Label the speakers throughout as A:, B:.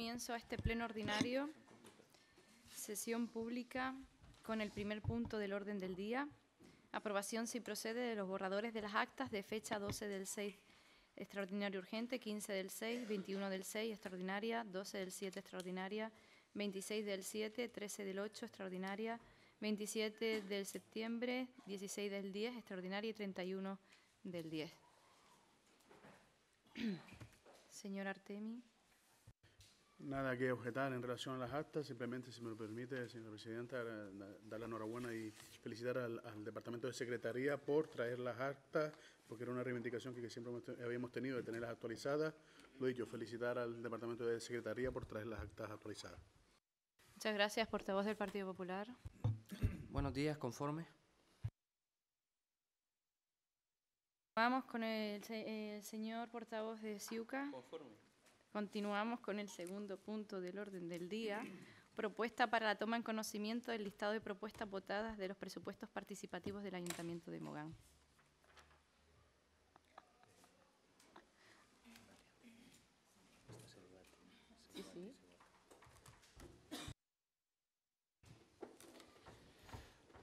A: comienzo a este pleno ordinario, sesión pública, con el primer punto del orden del día, aprobación si procede de los borradores de las actas de fecha 12 del 6 extraordinario urgente, 15 del 6, 21 del 6 extraordinaria, 12 del 7 extraordinaria, 26 del 7, 13 del 8 extraordinaria, 27 del septiembre, 16 del 10 extraordinaria y 31 del 10. Señor Artemi.
B: Nada que objetar en relación a las actas, simplemente, si me lo permite, señora presidenta, eh, dar la enhorabuena y felicitar al, Departamento de Secretaría por traer las actas, porque era una reivindicación que, siempre habíamos tenido de tenerlas actualizadas. Lo dicho, felicitar al Departamento de Secretaría por traer las actas actualizadas.
A: Muchas gracias, portavoz del Partido Popular.
C: Buenos días, conforme.
A: Vamos con el, señor portavoz de SIUCA. Conforme. Continuamos con el segundo punto del orden del día. Propuesta para la toma en conocimiento del listado de propuestas votadas de los presupuestos participativos del Ayuntamiento de Mogán.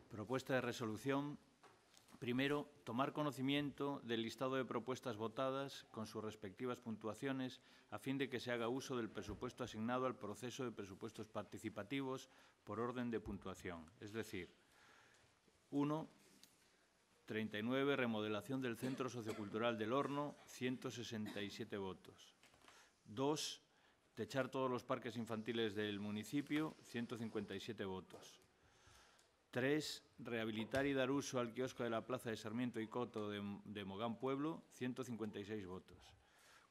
D: Propuesta de resolución Primero, tomar conocimiento del listado de propuestas votadas con sus respectivas puntuaciones a fin de que se haga uso del presupuesto asignado al proceso de presupuestos participativos por orden de puntuación. Es decir, 1. 39, remodelación del Centro Sociocultural del Horno, 167 votos. 2. Techar todos los parques infantiles del municipio, 157 votos. 3. Rehabilitar y dar uso al kiosco de la Plaza de Sarmiento y Coto de, Mogán Pueblo, 156 votos.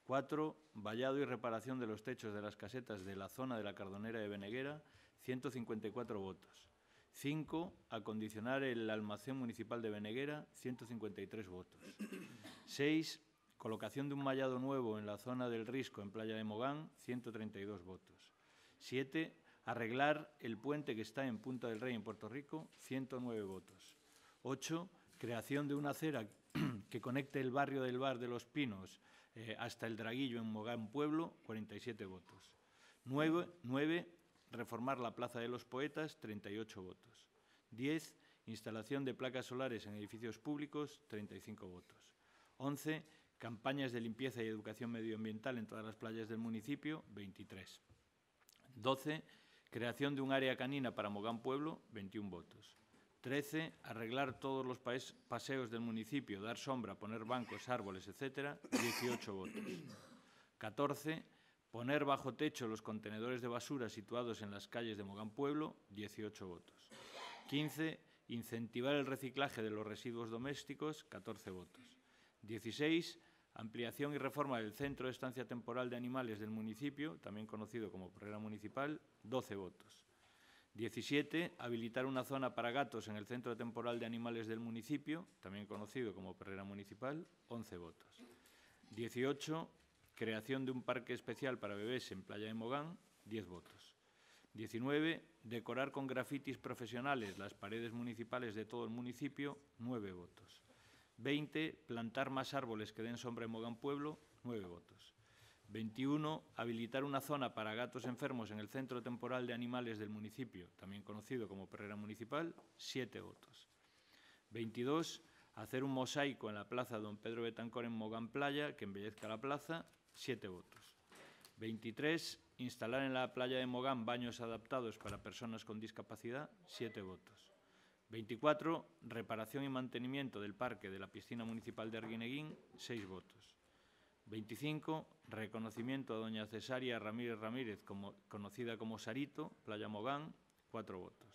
D: 4. Vallado y reparación de los techos de las casetas de la zona de la Cardonera de Beneguera, 154 votos. 5. Acondicionar el almacén municipal de Beneguera, 153 votos. 6. Colocación de un mallado nuevo en la zona del Risco, en Playa de Mogán, 132 votos. 7. Arreglar el puente que está en Punta del Rey, en Puerto Rico, 109 votos. 8. Creación de una acera que conecte el barrio del Bar de los Pinos eh, hasta el Draguillo en Mogán Pueblo, 47 votos. 9. 9 reformar la Plaza de los Poetas, 38 votos. 10. Instalación de placas solares en edificios públicos, 35 votos. 11. Campañas de limpieza y educación medioambiental en todas las playas del municipio, 23. 12. Creación de un área canina para Mogán Pueblo, 21 votos. 13. Arreglar todos los paseos del municipio, dar sombra, poner bancos, árboles, etcétera, 18 votos. 14. Poner bajo techo los contenedores de basura situados en las calles de Mogán Pueblo, 18 votos. 15. Incentivar el reciclaje de los residuos domésticos, 14 votos. 16 ampliación y reforma del Centro de Estancia Temporal de Animales del municipio, también conocido como Perrera Municipal, 12 votos. 17. Habilitar una zona para gatos en el Centro Temporal de Animales del municipio, también conocido como Perrera Municipal, 11 votos. 18. Creación de un parque especial para bebés en Playa de Mogán, 10 votos. 19. Decorar con grafitis profesionales las paredes municipales de todo el municipio, 9 votos. 20, plantar más árboles que den sombra en Mogán Pueblo, 9 votos. 21, habilitar una zona para gatos enfermos en el Centro Temporal de Animales del municipio, también conocido como Perrera Municipal, 7 votos. 22, hacer un mosaico en la plaza Don Pedro Betancor en Mogán Playa, que embellezca la plaza, 7 votos. 23, instalar en la playa de Mogán baños adaptados para personas con discapacidad, 7 votos. 24, reparación y mantenimiento del parque de la piscina municipal de Arguineguín, 6 votos. 25, reconocimiento a doña Cesaria Ramírez Ramírez, conocida como Sarito, Playa Mogán, 4 votos.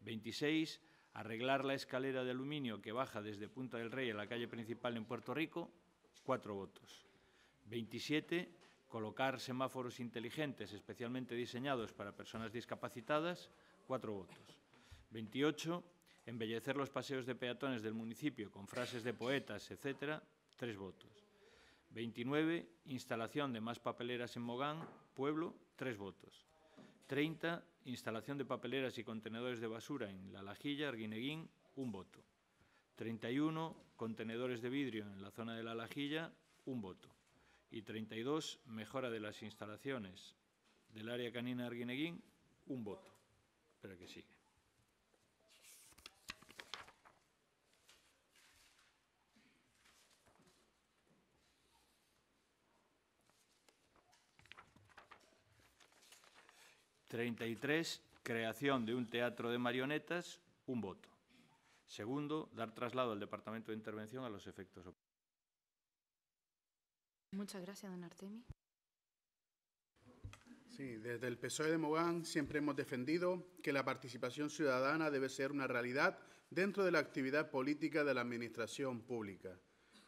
D: 26, arreglar la escalera de aluminio que baja desde Punta del Rey a la calle principal en Puerto Rico, 4 votos. 27, colocar semáforos inteligentes especialmente diseñados para personas discapacitadas, 4 votos. 28, embellecer los paseos de peatones del municipio con frases de poetas, etcétera, tres votos. 29, instalación de más papeleras en Mogán, pueblo, tres votos. 30, instalación de papeleras y contenedores de basura en La Lajilla, Arguineguín, un voto. 31, contenedores de vidrio en la zona de La Lajilla, un voto. Y 32, mejora de las instalaciones del área canina Arguineguín, un voto. Pero que sigue. 33, creación de un teatro de marionetas, un voto. Segundo, dar traslado al Departamento de Intervención a los efectos.
A: Muchas gracias, don Artemi.
B: Sí, desde el PSOE de Mogán siempre hemos defendido que la participación ciudadana debe ser una realidad dentro de la actividad política de la administración pública.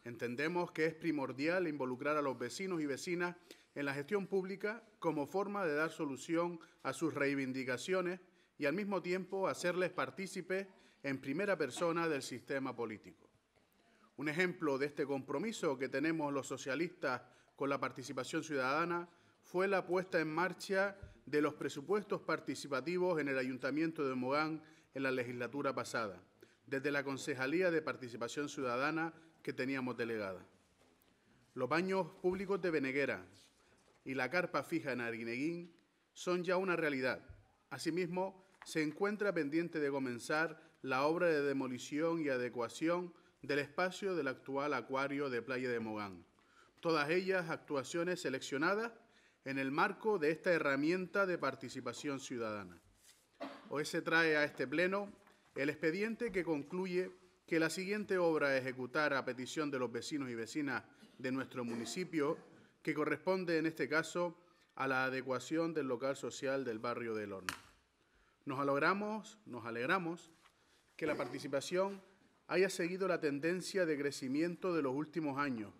B: Entendemos que es primordial involucrar a los vecinos y vecinas en la gestión pública como forma de dar solución a sus reivindicaciones y al mismo tiempo hacerles partícipes en primera persona del sistema político. Un ejemplo de este compromiso que tenemos los socialistas con la participación ciudadana fue la puesta en marcha de los presupuestos participativos en el Ayuntamiento de Mogán en la legislatura pasada, desde la Concejalía de Participación Ciudadana que teníamos delegada. Los baños públicos de Beneguera, y la carpa fija en Arguineguín son ya una realidad. Asimismo, se encuentra pendiente de comenzar la obra de demolición y adecuación del espacio del actual acuario de Playa de Mogán. Todas ellas actuaciones seleccionadas en el marco de esta herramienta de participación ciudadana. Hoy se trae a este Pleno el expediente que concluye que la siguiente obra a ejecutar a petición de los vecinos y vecinas de nuestro municipio que corresponde en este caso a la adecuación del local social del barrio del Horno. Nos logramos, nos alegramos que la participación haya seguido la tendencia de crecimiento de los últimos años,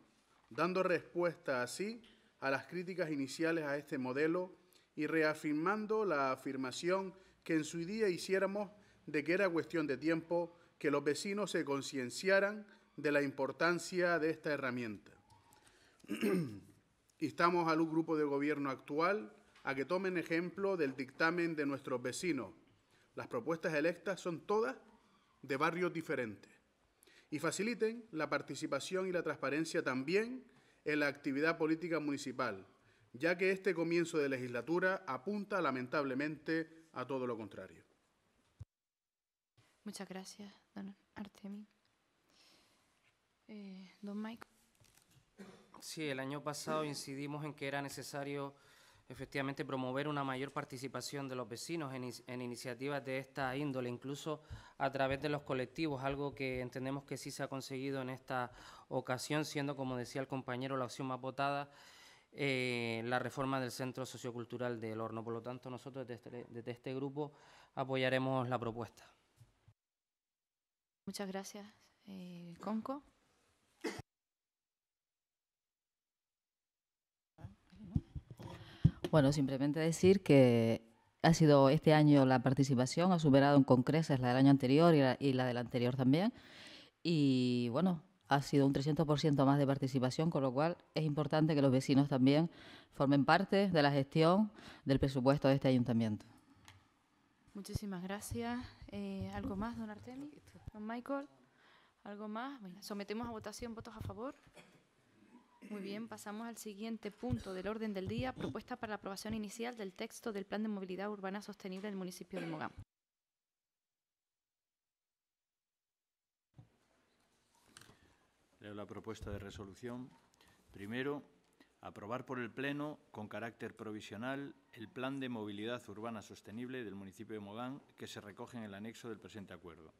B: dando respuesta así a las críticas iniciales a este modelo y reafirmando la afirmación que en su día hiciéramos de que era cuestión de tiempo que los vecinos se concienciaran de la importancia de esta herramienta. Instamos al grupo de gobierno actual a que tomen ejemplo del dictamen de nuestros vecinos. Las propuestas electas son todas de barrios diferentes y faciliten la participación y la transparencia también en la actividad política municipal, ya que este comienzo de legislatura apunta lamentablemente a todo lo contrario.
A: Muchas gracias, don Artemi. Eh, don Mike.
B: Sí, el
C: año pasado incidimos en que era necesario efectivamente promover una mayor participación de los vecinos en, iniciativas de esta índole, incluso a través de los colectivos, algo que entendemos que sí se ha conseguido en esta ocasión, siendo, como decía el compañero, la opción más votada. Eh, la reforma del Centro Sociocultural del Horno. Por lo tanto, nosotros desde, este, este grupo apoyaremos la propuesta. Muchas gracias, eh,
E: Conco.
A: Bueno, simplemente decir que ha sido este año la participación, ha superado en es la del año anterior y la, del anterior también. Y bueno, ha sido un 300% más de participación, con lo cual es importante que los vecinos también formen parte de la gestión del presupuesto de este ayuntamiento. Muchísimas gracias. Eh, ¿Algo más, don Artemis? ¿Don Michael? ¿Algo más? Bueno, sometemos a votación votos a favor. Muy bien, pasamos al siguiente punto del orden del día, propuesta para la aprobación inicial del texto del Plan de Movilidad Urbana Sostenible del municipio de Mogán.
D: Leo la propuesta de resolución. Primero, aprobar por el Pleno, con carácter provisional, el Plan de Movilidad Urbana Sostenible del municipio de Mogán que se recoge en el anexo del presente acuerdo.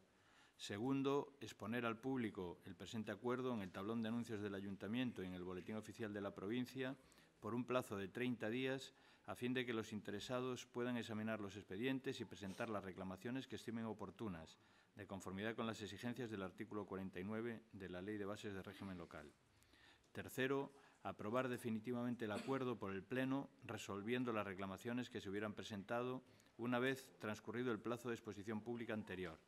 D: Segundo, exponer al público el presente acuerdo en el tablón de anuncios del Ayuntamiento y en el Boletín Oficial de la provincia por un plazo de 30 días a fin de que los interesados puedan examinar los expedientes y presentar las reclamaciones que estimen oportunas, de conformidad con las exigencias del artículo 49 de la Ley de Bases de Régimen Local. Tercero, aprobar definitivamente el acuerdo por el Pleno, resolviendo las reclamaciones que se hubieran presentado una vez transcurrido el plazo de exposición pública anterior.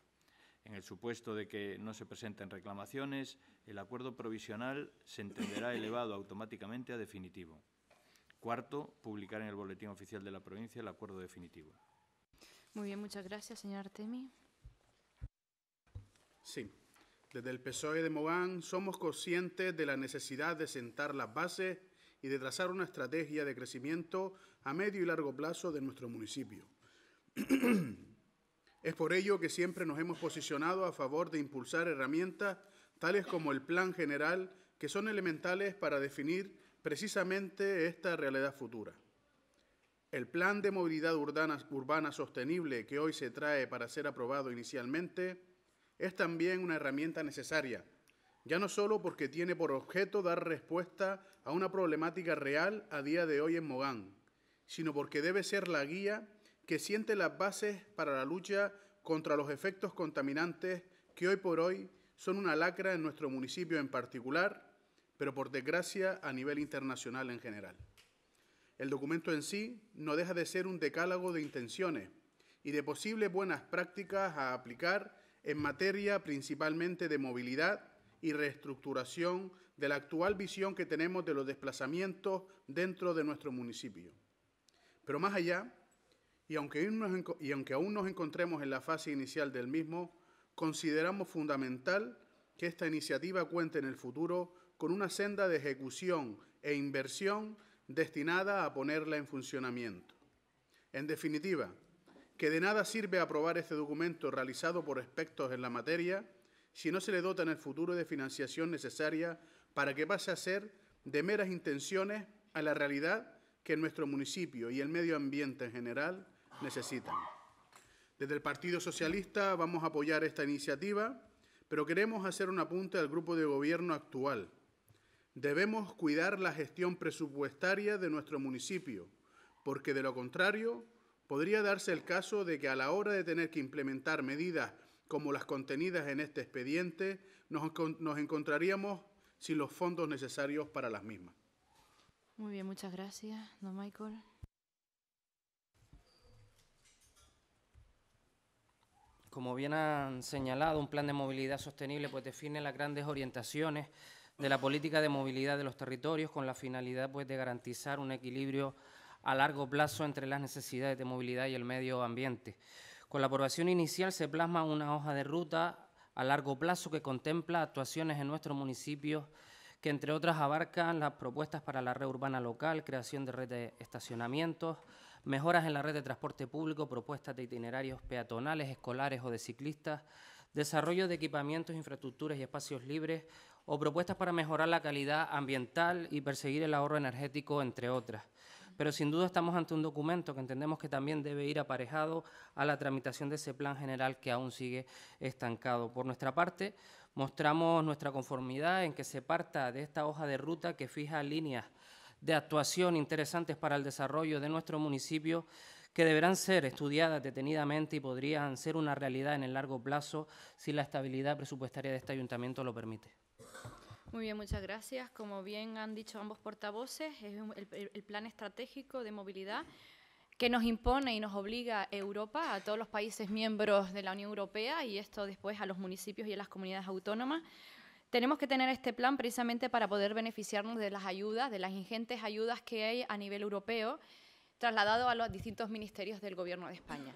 D: En el supuesto de que no se presenten reclamaciones, el acuerdo provisional se entenderá elevado automáticamente a definitivo. Cuarto, publicar en el Boletín Oficial de la Provincia el acuerdo definitivo.
A: Muy bien, muchas gracias, señor Artemi.
B: Sí. Desde el PSOE de Mogán somos conscientes de la necesidad de sentar las bases y de trazar una estrategia de crecimiento a medio y largo plazo de nuestro municipio. Es por ello que siempre nos hemos posicionado a favor de impulsar herramientas tales como el Plan General, que son elementales para definir precisamente esta realidad futura. El Plan de Movilidad Urbana, Sostenible que hoy se trae para ser aprobado inicialmente es también una herramienta necesaria, ya no solo porque tiene por objeto dar respuesta a una problemática real a día de hoy en Mogán, sino porque debe ser la guía que siente las bases para la lucha contra los efectos contaminantes que hoy por hoy son una lacra en nuestro municipio en particular, pero por desgracia a nivel internacional en general. El documento en sí no deja de ser un decálogo de intenciones y de posibles buenas prácticas a aplicar en materia principalmente de movilidad y reestructuración de la actual visión que tenemos de los desplazamientos dentro de nuestro municipio. Pero más allá, y aunque, y aunque aún nos encontremos en la fase inicial del mismo, consideramos fundamental que esta iniciativa cuente en el futuro con una senda de ejecución e inversión destinada a ponerla en funcionamiento. En definitiva, que de nada sirve aprobar este documento realizado por expertos en la materia si no se le dota en el futuro de financiación necesaria para que pase a ser de meras intenciones a la realidad que nuestro municipio y el medio ambiente en general necesitan. Desde el Partido Socialista vamos a apoyar esta iniciativa, pero queremos hacer un apunte al grupo de gobierno actual. Debemos cuidar la gestión presupuestaria de nuestro municipio, porque de lo contrario podría darse el caso de que a la hora de tener que implementar medidas como las contenidas en este expediente, nos, nos encontraríamos sin los fondos necesarios para las mismas.
A: Muy bien, muchas gracias, don Michael.
C: como bien han señalado, un plan de movilidad sostenible pues define las grandes orientaciones de la política de movilidad de los territorios con la finalidad pues de garantizar un equilibrio a largo plazo entre las necesidades de movilidad y el medio ambiente. Con la aprobación inicial se plasma una hoja de ruta a largo plazo que contempla actuaciones en nuestro municipio que entre otras abarcan las propuestas para la red urbana local, creación de redes de estacionamientos, mejoras en la red de transporte público, propuestas de itinerarios peatonales, escolares o de ciclistas, desarrollo de equipamientos, infraestructuras y espacios libres, o propuestas para mejorar la calidad ambiental y perseguir el ahorro energético, entre otras. Pero sin duda estamos ante un documento que entendemos que también debe ir aparejado a la tramitación de ese plan general que aún sigue estancado. Por nuestra parte, mostramos nuestra conformidad en que se parta de esta hoja de ruta que fija líneas de actuación interesantes para el desarrollo de nuestro municipio que deberán ser estudiadas detenidamente y podrían ser una realidad en el largo plazo si la estabilidad presupuestaria de este ayuntamiento lo permite.
A: Muy bien, muchas gracias. Como bien han dicho ambos portavoces, es el, plan estratégico de movilidad que nos impone y nos obliga Europa, a todos los países miembros de la Unión Europea y esto después a los municipios y a las comunidades autónomas tenemos que tener este plan precisamente para poder beneficiarnos de las ayudas, de las ingentes ayudas que hay a nivel europeo, trasladado a los distintos ministerios del Gobierno de España.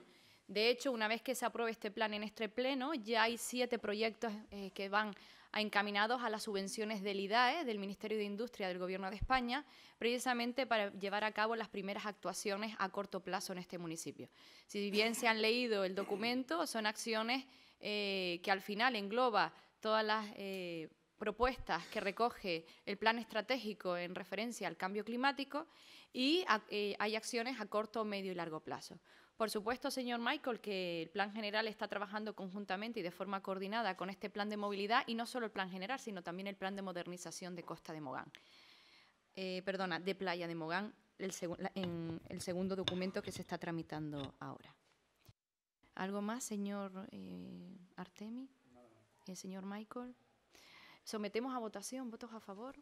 A: De hecho, una vez que se apruebe este plan en este pleno, ya hay siete proyectos eh, que van encaminados a las subvenciones del IDAE, del Ministerio de Industria del Gobierno de España, precisamente para llevar a cabo las primeras actuaciones a corto plazo en este municipio. Si bien se han leído el documento, son acciones eh, que al final engloba todas las eh, propuestas que recoge el plan estratégico en referencia al cambio climático y eh, hay acciones a corto, medio y largo plazo. Por supuesto, señor Michael, que el Plan General está trabajando conjuntamente y de forma coordinada con este Plan de Movilidad y no solo el Plan General, sino también el Plan de Modernización de Costa de Mogán. Eh, perdona, de Playa de Mogán, el en el segundo documento que se está tramitando ahora. ¿Algo más, señor eh, Artemi? el señor Michael. Sometemos a votación. ¿Votos a favor?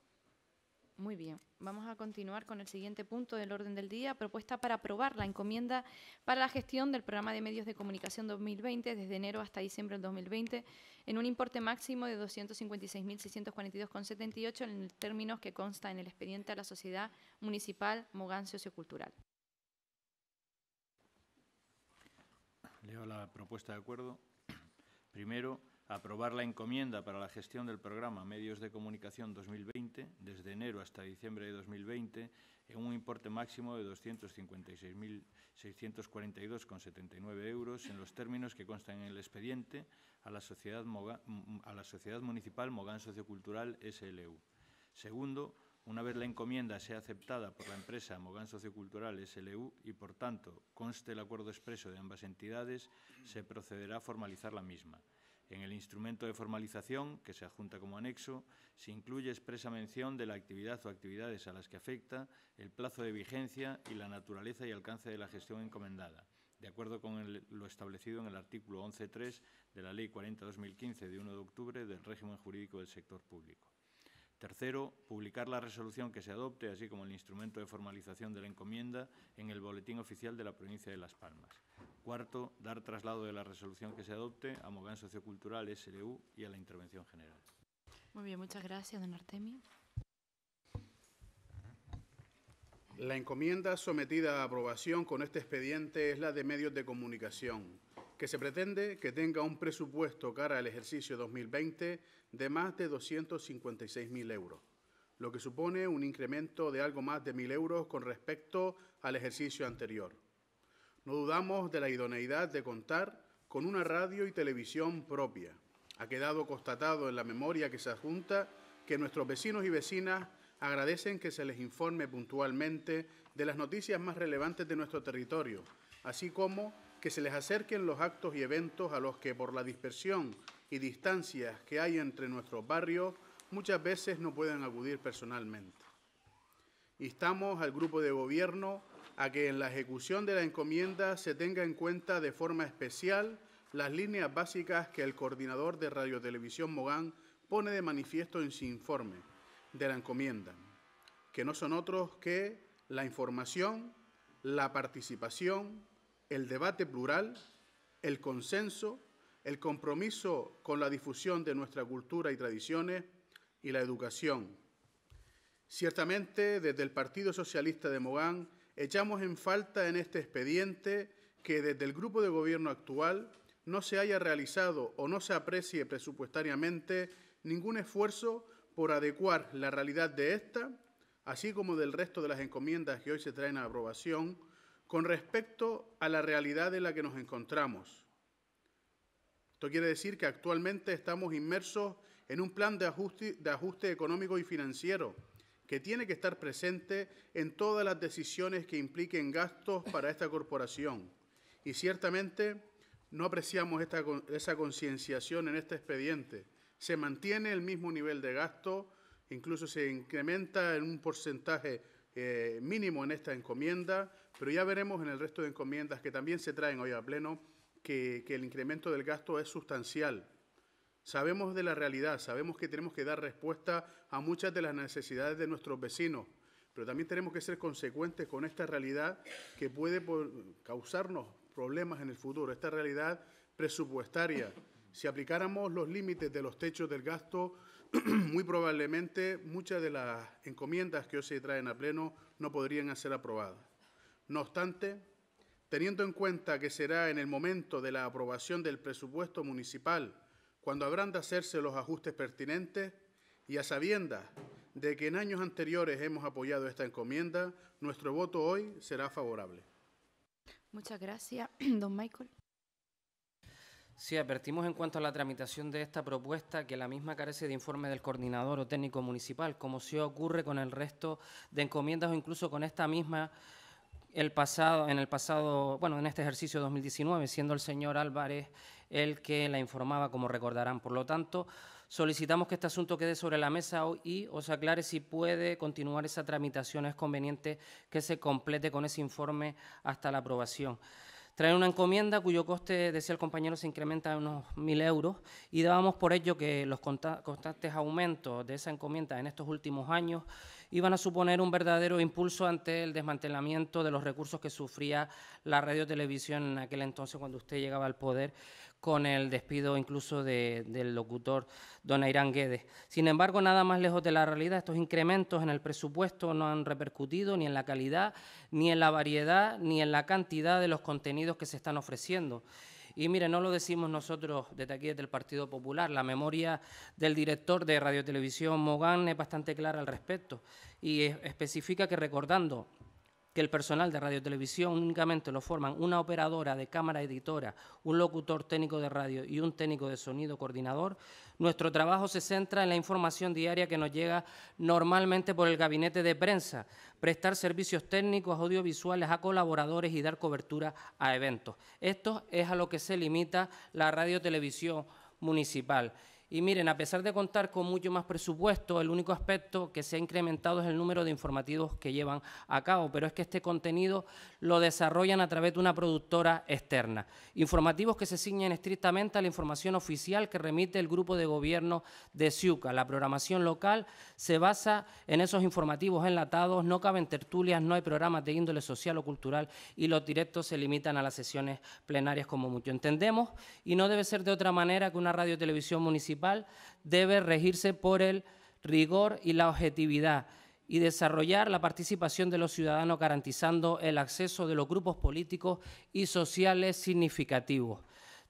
A: Muy bien. Vamos a continuar con el siguiente punto del orden del día. Propuesta para aprobar la encomienda para la gestión del programa de medios de comunicación 2020 desde enero hasta diciembre del 2020 en un importe máximo de 256.642,78 en términos que consta en el expediente a la Sociedad Municipal Mogán Sociocultural.
D: Leo la propuesta de acuerdo. Primero, aprobar la encomienda para la gestión del programa Medios de Comunicación 2020 desde enero hasta diciembre de 2020 en un importe máximo de 256.642,79 euros en los términos que constan en el expediente a la Sociedad, a la sociedad Municipal Mogán Sociocultural SLU. Segundo, una vez la encomienda sea aceptada por la empresa Mogán Sociocultural SLU y, por tanto, conste el acuerdo expreso de ambas entidades, se procederá a formalizar la misma. En el instrumento de formalización, que se adjunta como anexo, se incluye expresa mención de la actividad o actividades a las que afecta, el plazo de vigencia y la naturaleza y alcance de la gestión encomendada, de acuerdo con lo establecido en el artículo 11.3 de la Ley 40-2015 de 1 de octubre del régimen jurídico del sector público. Tercero, publicar la resolución que se adopte, así como el instrumento de formalización de la encomienda, en el Boletín Oficial de la Provincia de Las Palmas. Cuarto, dar traslado de la resolución que se adopte a Mogán Sociocultural, SLU y a la intervención
B: general.
A: Muy bien, muchas gracias, don Artemio.
B: La encomienda sometida a aprobación con este expediente es la de medios de comunicación, que se pretende que tenga un presupuesto cara al ejercicio 2020 de más de 256.000 euros, lo que supone un incremento de algo más de 1.000 euros con respecto al ejercicio anterior. No dudamos de la idoneidad de contar con una radio y televisión propia. Ha quedado constatado en la memoria que se adjunta que nuestros vecinos y vecinas agradecen que se les informe puntualmente de las noticias más relevantes de nuestro territorio, así como que se les acerquen los actos y eventos a los que por la dispersión y distancias que hay entre nuestros barrios muchas veces no pueden acudir personalmente. Instamos al grupo de gobierno a que en la ejecución de la encomienda se tenga en cuenta de forma especial las líneas básicas que el coordinador de Radiotelevisión Mogán pone de manifiesto en su informe de la encomienda, que no son otros que la información, la participación, el debate plural, el consenso, el compromiso con la difusión de nuestra cultura y tradiciones y la educación. Ciertamente, desde el Partido Socialista de Mogán, Echamos en falta en este expediente que desde el grupo de gobierno actual no se haya realizado o no se aprecie presupuestariamente ningún esfuerzo por adecuar la realidad de esta, así como del resto de las encomiendas que hoy se traen a aprobación, con respecto a la realidad en la que nos encontramos. Esto quiere decir que actualmente estamos inmersos en un plan de ajuste, económico y financiero que tiene que estar presente en todas las decisiones que impliquen gastos para esta corporación. Y ciertamente no apreciamos esta, esa concienciación en este expediente. Se mantiene el mismo nivel de gasto, incluso se incrementa en un porcentaje eh, mínimo en esta encomienda, pero ya veremos en el resto de encomiendas que también se traen hoy a pleno que, que el incremento del gasto es sustancial. Sabemos de la realidad, sabemos que tenemos que dar respuesta a muchas de las necesidades de nuestros vecinos, pero también tenemos que ser consecuentes con esta realidad que puede causarnos problemas en el futuro, esta realidad presupuestaria. Si aplicáramos los límites de los techos del gasto, muy probablemente muchas de las encomiendas que hoy se traen a pleno no podrían ser aprobadas. No obstante, teniendo en cuenta que será en el momento de la aprobación del presupuesto municipal, cuando habrán de hacerse los ajustes pertinentes y a sabiendas de que en años anteriores hemos apoyado esta encomienda, nuestro voto hoy será favorable.
A: Muchas gracias, don Michael.
B: Sí, advertimos en cuanto a la tramitación de esta propuesta que
C: la misma carece de informe del coordinador o técnico municipal, como se ocurre con el resto de encomiendas o incluso con esta misma el pasado, en el pasado, bueno, en este ejercicio 2019, siendo el señor Álvarez el que la informaba, como recordarán. Por lo tanto, solicitamos que este asunto quede sobre la mesa y os aclare si puede continuar esa tramitación. Es conveniente que se complete con ese informe hasta la aprobación. Trae una encomienda cuyo coste, decía el compañero, se incrementa a unos 1.000 euros y dábamos por ello que los constantes aumentos de esa encomienda en estos últimos años iban a suponer un verdadero impulso ante el desmantelamiento de los recursos que sufría la radio televisión en aquel entonces cuando usted llegaba al poder con el despido incluso del locutor don irán Guedes. Sin embargo, nada más lejos de la realidad, estos incrementos en el presupuesto no han repercutido ni en la calidad, ni en la variedad, ni en la cantidad de los contenidos que se están ofreciendo. Y mire, no lo decimos nosotros desde aquí, desde el Partido Popular, la memoria del director de Radio Televisión Mogán es bastante clara al respecto y especifica que recordando que el personal de radiotelevisión únicamente lo forman una operadora de cámara editora, un locutor técnico de radio y un técnico de sonido coordinador, nuestro trabajo se centra en la información diaria que nos llega normalmente por el gabinete de prensa, prestar servicios técnicos audiovisuales a colaboradores y dar cobertura a eventos. Esto es a lo que se limita la radiotelevisión municipal. Y miren, a pesar de contar con mucho más presupuesto, el único aspecto que se ha incrementado es el número de informativos que llevan a cabo, pero es que este contenido lo desarrollan a través de una productora externa. Informativos que se ciñen estrictamente a la información oficial que remite el grupo de gobierno de Ciuca. La programación local se basa en esos informativos enlatados, no caben tertulias, no hay programas de índole social o cultural y los directos se limitan a las sesiones plenarias como mucho entendemos y no debe ser de otra manera que una radio televisión municipal debe regirse por el rigor y la objetividad y desarrollar la participación de los ciudadanos garantizando el acceso de los grupos políticos y sociales significativos.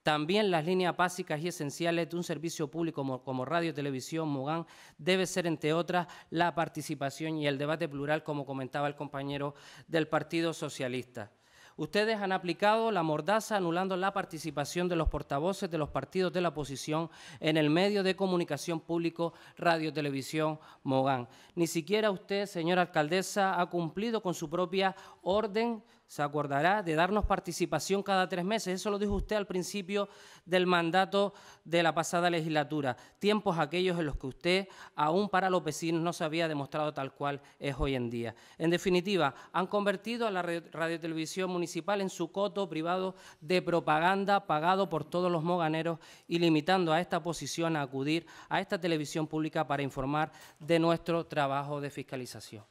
C: También las líneas básicas y esenciales de un servicio público como, radio, televisión, MUGAN, debe ser, entre otras, la participación y el debate plural, como comentaba el compañero del Partido Socialista. Ustedes han aplicado la mordaza anulando la participación de los portavoces de los partidos de la oposición en el medio de comunicación público, radio, televisión, Mogán. Ni siquiera usted, señora alcaldesa, ha cumplido con su propia orden se acordará, de darnos participación cada tres meses. Eso lo dijo usted al principio del mandato de la pasada legislatura. Tiempos aquellos en los que usted, aún para los vecinos, no se había demostrado tal cual es hoy en día. En definitiva, han convertido a la radiotelevisión municipal en su coto privado de propaganda pagado por todos los moganeros y limitando a esta posición a acudir a esta televisión pública para informar de nuestro trabajo de fiscalización.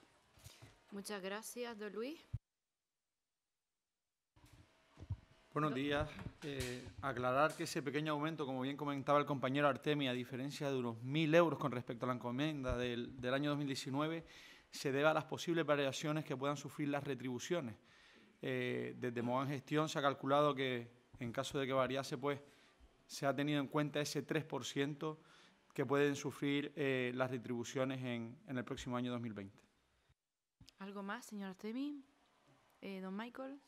A: Muchas gracias, don Luis.
C: Buenos
F: días. Eh, aclarar que ese pequeño aumento, como bien comentaba el compañero Artemi, a diferencia de unos 1.000 euros con respecto a la encomienda del, año 2019, se debe a las posibles variaciones que puedan sufrir las retribuciones. Eh, desde Moan Gestión se ha calculado que, en caso de que variase, pues se ha tenido en cuenta ese 3% que pueden sufrir eh, las retribuciones en, el próximo año 2020.
A: ¿Algo más, señor Artemi? ¿Don Michael?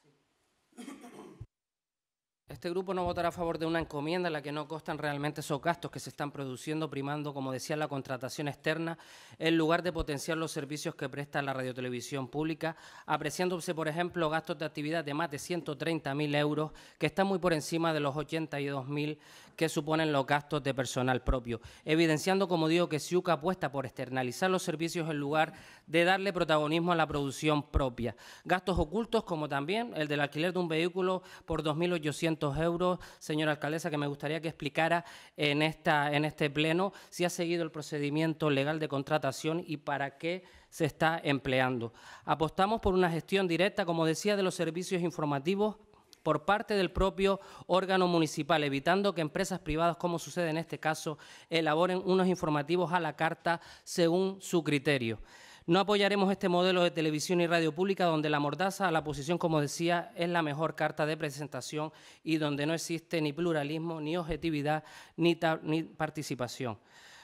C: Este grupo no votará a favor de una encomienda en la que no costan realmente esos gastos que se están produciendo, primando, como decía, la contratación externa en lugar de potenciar los servicios que presta la radiotelevisión pública, apreciándose, por ejemplo, gastos de actividad de más de 130.000 euros, que están muy por encima de los 82.000 que suponen los gastos de personal propio, evidenciando, como digo, que SIUCA apuesta por externalizar los servicios en lugar de darle protagonismo a la producción propia. Gastos ocultos, como también el del alquiler de un vehículo por 2.800 euros, señora alcaldesa, que me gustaría que explicara en, esta, en este pleno si ha seguido el procedimiento legal de contratación y para qué se está empleando. Apostamos por una gestión directa, como decía, de los servicios informativos por parte del propio órgano municipal, evitando que empresas privadas, como sucede en este caso, elaboren unos informativos a la carta según su criterio. No apoyaremos este modelo de televisión y radio pública donde la mordaza a la posición, como decía, es la mejor carta de presentación y donde no existe ni pluralismo, ni objetividad, ni participación.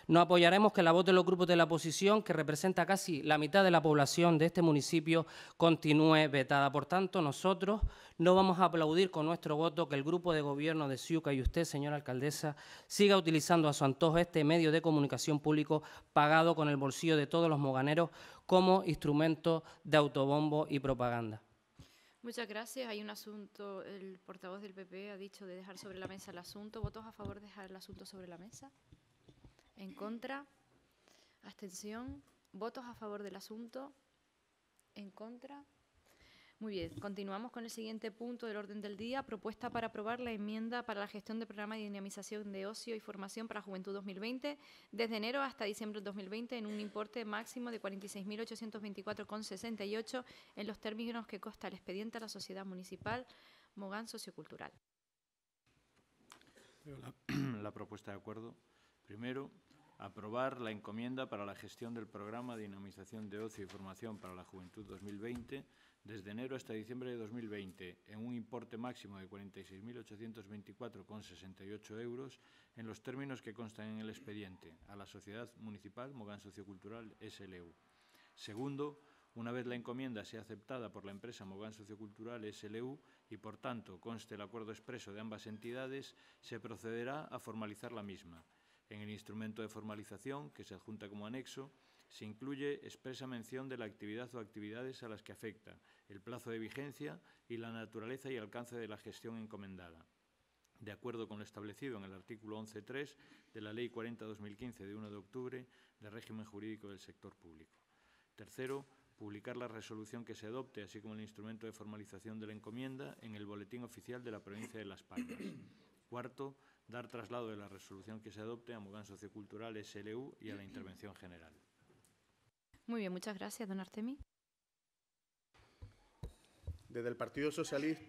C: No apoyaremos que la voz de los grupos de la oposición, que representa casi la mitad de la población de este municipio, continúe vetada. Por tanto, nosotros no vamos a aplaudir con nuestro voto que el grupo de gobierno de Ciuca y usted, señora alcaldesa, siga utilizando a su antojo este medio de comunicación público pagado con el bolsillo de todos los moganeros como instrumento de autobombo y propaganda.
A: Muchas gracias. Hay un asunto, el portavoz del PP ha dicho de dejar sobre la mesa el asunto. ¿Votos a favor de dejar el asunto sobre la mesa? en contra, abstención, votos a favor del asunto, en contra. Muy bien, continuamos con el siguiente punto del orden del día, propuesta para aprobar la enmienda para la gestión del programa de dinamización de ocio y formación para Juventud 2020 desde enero hasta diciembre de 2020 en un importe máximo de 46.824,68 en los términos que consta el expediente a la sociedad municipal Mogán Sociocultural.
D: la propuesta de acuerdo, primero, aprobar la encomienda para la gestión del programa de dinamización de ocio y formación para la juventud 2020 desde enero hasta diciembre de 2020 en un importe máximo de 46.824,68 euros en los términos que constan en el expediente a la Sociedad Municipal Mogán Sociocultural SLU. Segundo, una vez la encomienda sea aceptada por la empresa Mogán Sociocultural SLU y, por tanto, conste el acuerdo expreso de ambas entidades, se procederá a formalizar la misma en el instrumento de formalización, que se adjunta como anexo, se incluye expresa mención de la actividad o actividades a las que afecta, el plazo de vigencia y la naturaleza y alcance de la gestión encomendada. De acuerdo con lo establecido en el artículo 11.3 de la Ley 40-2015 de 1 de octubre del régimen jurídico del sector público. Tercero, publicar la resolución que se adopte, así como el instrumento de formalización de la encomienda, en el Boletín Oficial de la Provincia de Las Palmas. Cuarto, dar traslado de la resolución que se adopte a Mugan Sociocultural
B: SLU y a la intervención general.
A: Muy bien, muchas gracias, don Artemi.
B: Desde el Partido Socialista,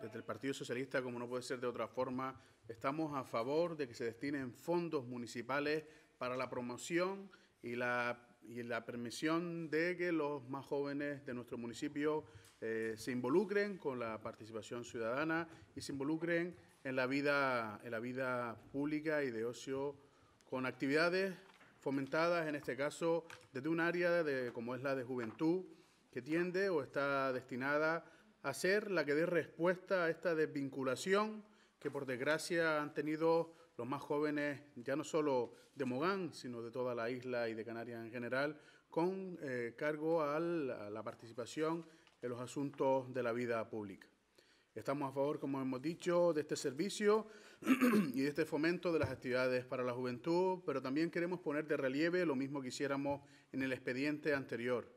B: desde el Partido Socialista, como no puede ser de otra forma, estamos a favor de que se destinen fondos municipales para la promoción y la, y la permisión de que los más jóvenes de nuestro municipio eh, se involucren con la participación ciudadana y se involucren en la vida, la vida pública y de ocio con actividades fomentadas, en este caso, desde un área de, como es la de juventud, que tiende o está destinada a ser la que dé respuesta a esta desvinculación que por desgracia han tenido los más jóvenes, ya no solo de Mogán, sino de toda la isla y de Canarias en general, con eh, cargo a la participación en los asuntos de la vida pública. Estamos a favor, como hemos dicho, de este servicio y de este fomento de las actividades para la juventud, pero también queremos poner de relieve lo mismo que hiciéramos en el expediente anterior.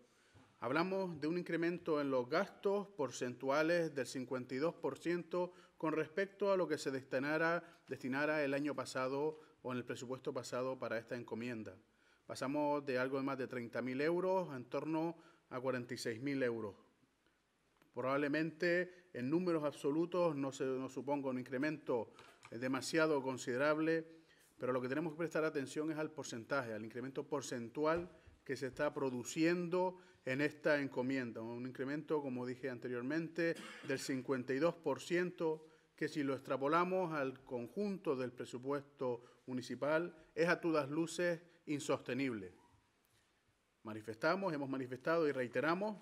B: Hablamos de un incremento en los gastos porcentuales del 52% con respecto a lo que se destinara, destinara el año pasado o en el presupuesto pasado para esta encomienda. Pasamos de algo de más de 30.000 euros en torno a 46.000 euros. Probablemente en números absolutos no, se, un incremento eh, demasiado considerable, pero lo que tenemos que prestar atención es al porcentaje, al incremento porcentual que se está produciendo en esta encomienda. Un incremento, como dije anteriormente, del 52%, que si lo extrapolamos al conjunto del presupuesto municipal, es a todas luces insostenible. Manifestamos, hemos manifestado y reiteramos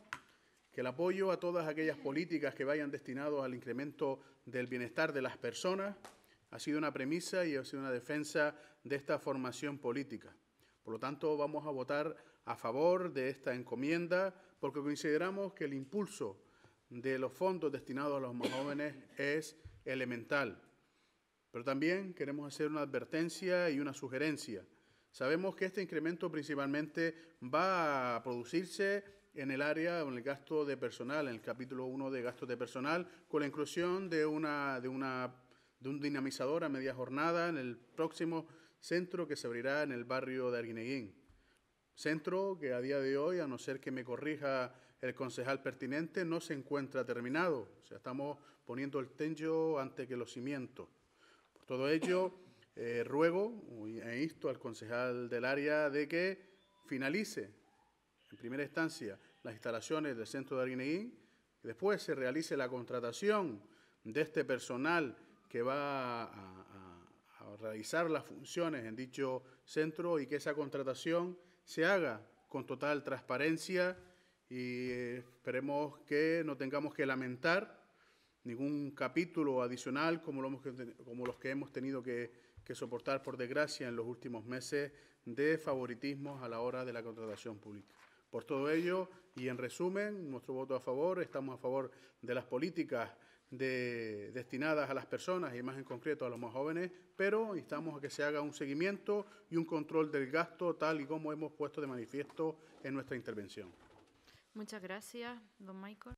B: el apoyo a todas aquellas políticas que vayan destinados al incremento del bienestar de las personas ha sido una premisa y ha sido una defensa de esta formación política. Por lo tanto, vamos a votar a favor de esta encomienda porque consideramos que el impulso de los fondos destinados a los más jóvenes es elemental. Pero también queremos hacer una advertencia y una sugerencia. Sabemos que este incremento principalmente va a producirse en el área, en el gasto de personal, en el capítulo 1 de gastos de personal, con la inclusión de, una, de, una, de un dinamizador a media jornada en el próximo centro que se abrirá en el barrio de Arguineguín. Centro que a día de hoy, a no ser que me corrija el concejal pertinente, no se encuentra terminado. O sea, estamos poniendo el techo antes que los cimientos. Por todo ello, eh, ruego e insto al concejal del área de que finalice en primera instancia las instalaciones del centro de Arguineguín, después se realice la contratación de este personal que va a, realizar las funciones en dicho centro y que esa contratación se haga con total transparencia y eh, esperemos que no tengamos que lamentar ningún capítulo adicional como, los que hemos tenido que, que, soportar, por desgracia, en los últimos meses de favoritismos a la hora de la contratación pública. Por todo ello, y en resumen, nuestro voto a favor, estamos a favor de las políticas destinadas a las personas y más en concreto a los más jóvenes, pero instamos a que se haga un seguimiento y un control del gasto tal y como hemos puesto de manifiesto en nuestra intervención.
A: Muchas gracias, don Michael.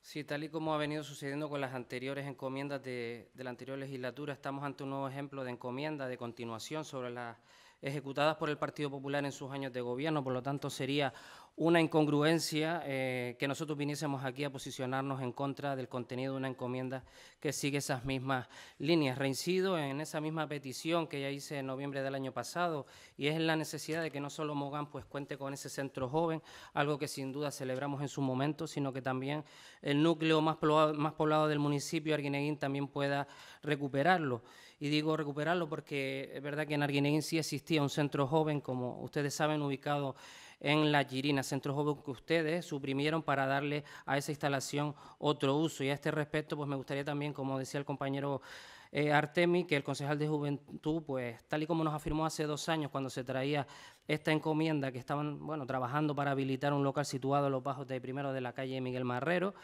C: Sí, tal y como ha venido sucediendo con las anteriores encomiendas de, de la anterior legislatura, estamos ante un nuevo ejemplo de encomienda de continuación sobre las ejecutadas por el Partido Popular en sus años de gobierno. Por lo tanto, sería una incongruencia eh, que nosotros viniésemos aquí a posicionarnos en contra del contenido de una encomienda que sigue esas mismas líneas. Reincido en esa misma petición que ya hice en noviembre del año pasado y es la necesidad de que no solo Mogán pues, cuente con ese centro joven, algo que sin duda celebramos en su momento, sino que también el núcleo más más poblado del municipio, Arguineguín, también pueda recuperarlo. Y digo recuperarlo porque es verdad que en Arguineguín sí existía un centro joven, como ustedes saben, ubicado en La Girina, centro joven que ustedes suprimieron para darle a esa instalación otro uso. Y a este respecto, pues me gustaría también, como decía el compañero eh, Artemi, que el concejal de Juventud, pues tal y como nos afirmó hace dos años cuando se traía esta encomienda que estaban bueno, trabajando para habilitar un local situado en los bajos de primero de la calle Miguel Marrero.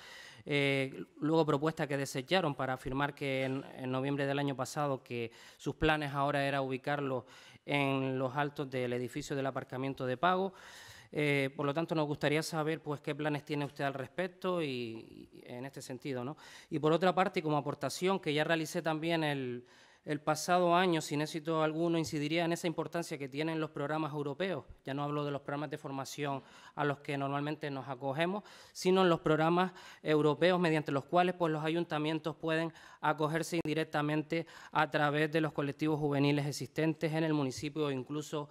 C: Eh, luego propuesta que desecharon para afirmar que en, noviembre del año pasado que sus planes ahora era ubicarlo en los altos del edificio del aparcamiento de pago. Eh, por lo tanto, nos gustaría saber pues, qué planes tiene usted al respecto y, y en este sentido. ¿no? Y por otra parte, como aportación que ya realicé también el, el pasado año, sin éxito alguno, incidiría en esa importancia que tienen los programas europeos. Ya no hablo de los programas de formación a los que normalmente nos acogemos, sino en los programas europeos mediante los cuales pues, los ayuntamientos pueden acogerse indirectamente a través de los colectivos juveniles existentes en el municipio o incluso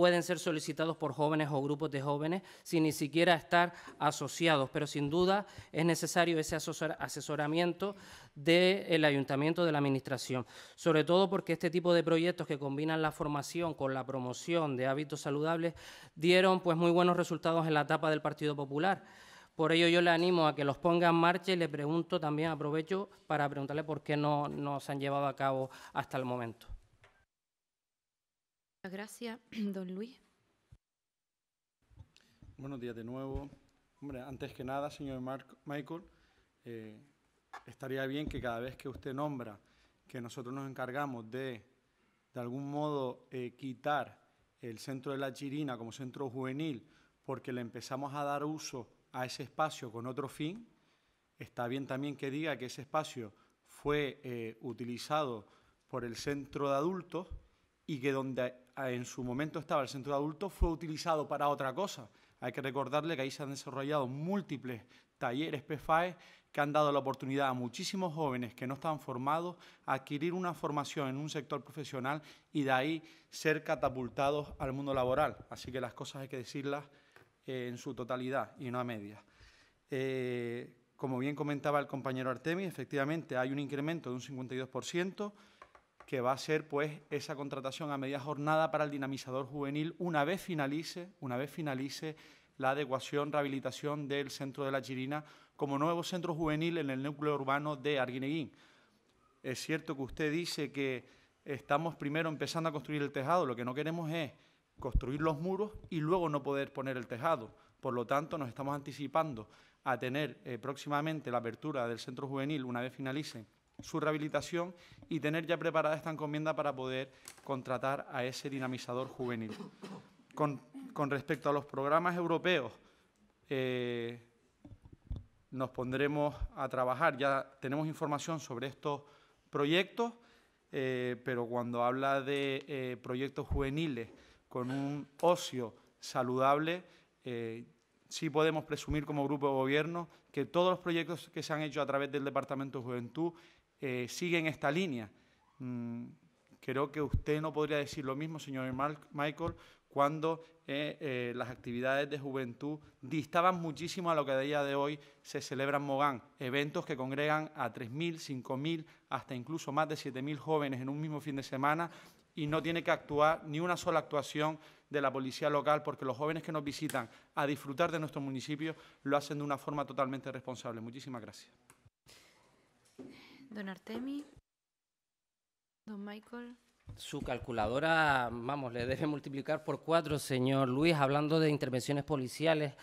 C: pueden ser solicitados por jóvenes o grupos de jóvenes sin ni siquiera estar asociados, pero sin duda es necesario ese asesoramiento del ayuntamiento, de la administración, sobre todo porque este tipo de proyectos que combinan la formación con la promoción de hábitos saludables dieron pues muy buenos resultados en la etapa del Partido Popular. Por ello yo le animo a que los ponga en marcha y le pregunto también, aprovecho para preguntarle por qué no, no se han llevado a cabo hasta el momento
A: gracias, don Luis.
C: Buenos días de nuevo.
F: Hombre, antes que nada, señor Michael, eh, estaría bien que cada vez que usted nombra que nosotros nos encargamos de, de algún modo, eh, quitar el centro de la Chirina como centro juvenil, porque le empezamos a dar uso a ese espacio con otro fin, está bien también que diga que ese espacio fue eh, utilizado por el centro de adultos y que donde ah, en su momento estaba el centro de adultos fue utilizado para otra cosa. Hay que recordarle que ahí se han desarrollado múltiples talleres PFAE que han dado la oportunidad a muchísimos jóvenes que no están formados a adquirir una formación en un sector profesional y de ahí ser catapultados al mundo laboral. Así que las cosas hay que decirlas eh, en su totalidad y no a medias. Eh, como bien comentaba el compañero Artemis, efectivamente hay un incremento de un 52% que va a ser pues esa contratación a media jornada para el dinamizador juvenil una vez finalice, una vez finalice la adecuación, rehabilitación del centro de la Chirina como nuevo centro juvenil en el núcleo urbano de Arguineguín. Es cierto que usted dice que estamos primero empezando a construir el tejado, lo que no queremos es construir los muros y luego no poder poner el tejado. Por lo tanto, nos estamos anticipando a tener eh, próximamente la apertura del centro juvenil una vez finalice su rehabilitación y tener ya preparada esta encomienda para poder contratar a ese dinamizador juvenil. Con, respecto a los programas europeos, eh, nos pondremos a trabajar. Ya tenemos información sobre estos proyectos, eh, pero cuando habla de eh, proyectos juveniles con un ocio saludable, sí podemos presumir como grupo de gobierno que todos los proyectos que se han hecho a través del Departamento de Juventud eh, Siguen esta línea. Mm, creo que usted no podría decir lo mismo, señor Michael, cuando eh, eh, las actividades de juventud distaban muchísimo a lo que a día de hoy se celebra en Mogán. Eventos que congregan a 3.000, 5.000, hasta incluso más de 7.000 jóvenes en un mismo fin de semana y no tiene que actuar ni una sola actuación de la policía local, porque los jóvenes que nos visitan a disfrutar de nuestro municipio lo hacen de una forma totalmente responsable. Muchísimas gracias.
A: Don Artemi. don Michael.
C: Su calculadora, vamos, le debe multiplicar por cuatro, señor Luis, hablando de intervenciones policiales.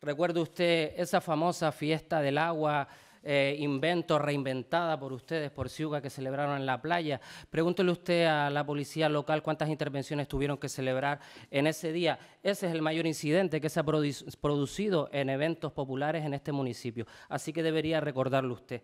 C: Recuerde usted esa famosa fiesta del agua? Eh, invento reinventada por ustedes, por Ciuga, que celebraron en la playa. Pregúntele usted a la policía local cuántas intervenciones tuvieron que celebrar en ese día. Ese es el mayor incidente que se ha producido en eventos populares en este municipio. Así que debería recordarlo usted.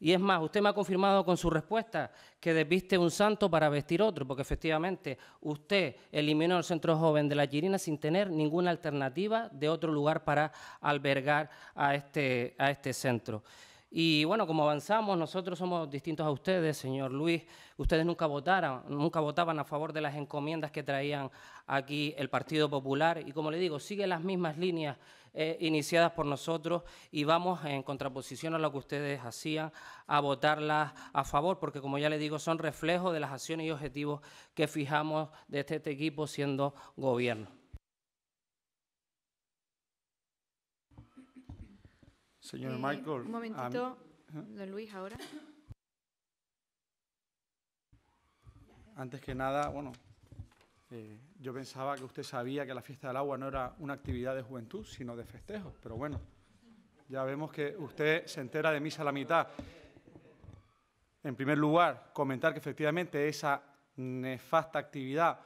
C: Y es más, usted me ha confirmado con su respuesta que desviste un santo para vestir otro, porque efectivamente usted eliminó el centro joven de la Girina sin tener ninguna alternativa de otro lugar para albergar a este, a este centro. Y bueno, como avanzamos, nosotros somos distintos a ustedes, señor Luis. Ustedes nunca votaron, nunca votaban a favor de las encomiendas que traían aquí el Partido Popular. Y como le digo, sigue las mismas líneas eh, iniciadas por nosotros y vamos en contraposición a lo que ustedes hacían a votarlas a favor, porque como ya le digo, son reflejo de las acciones y objetivos que fijamos de este, este equipo siendo gobierno. Señor eh, Michael. Un momentito,
A: ¿eh? don Luis, ahora.
F: Antes que nada, bueno, eh, yo pensaba que usted sabía que la fiesta del agua no era una actividad de juventud, sino de festejos, pero bueno, ya vemos que usted se entera de misa a la mitad. En primer lugar, comentar que efectivamente esa nefasta actividad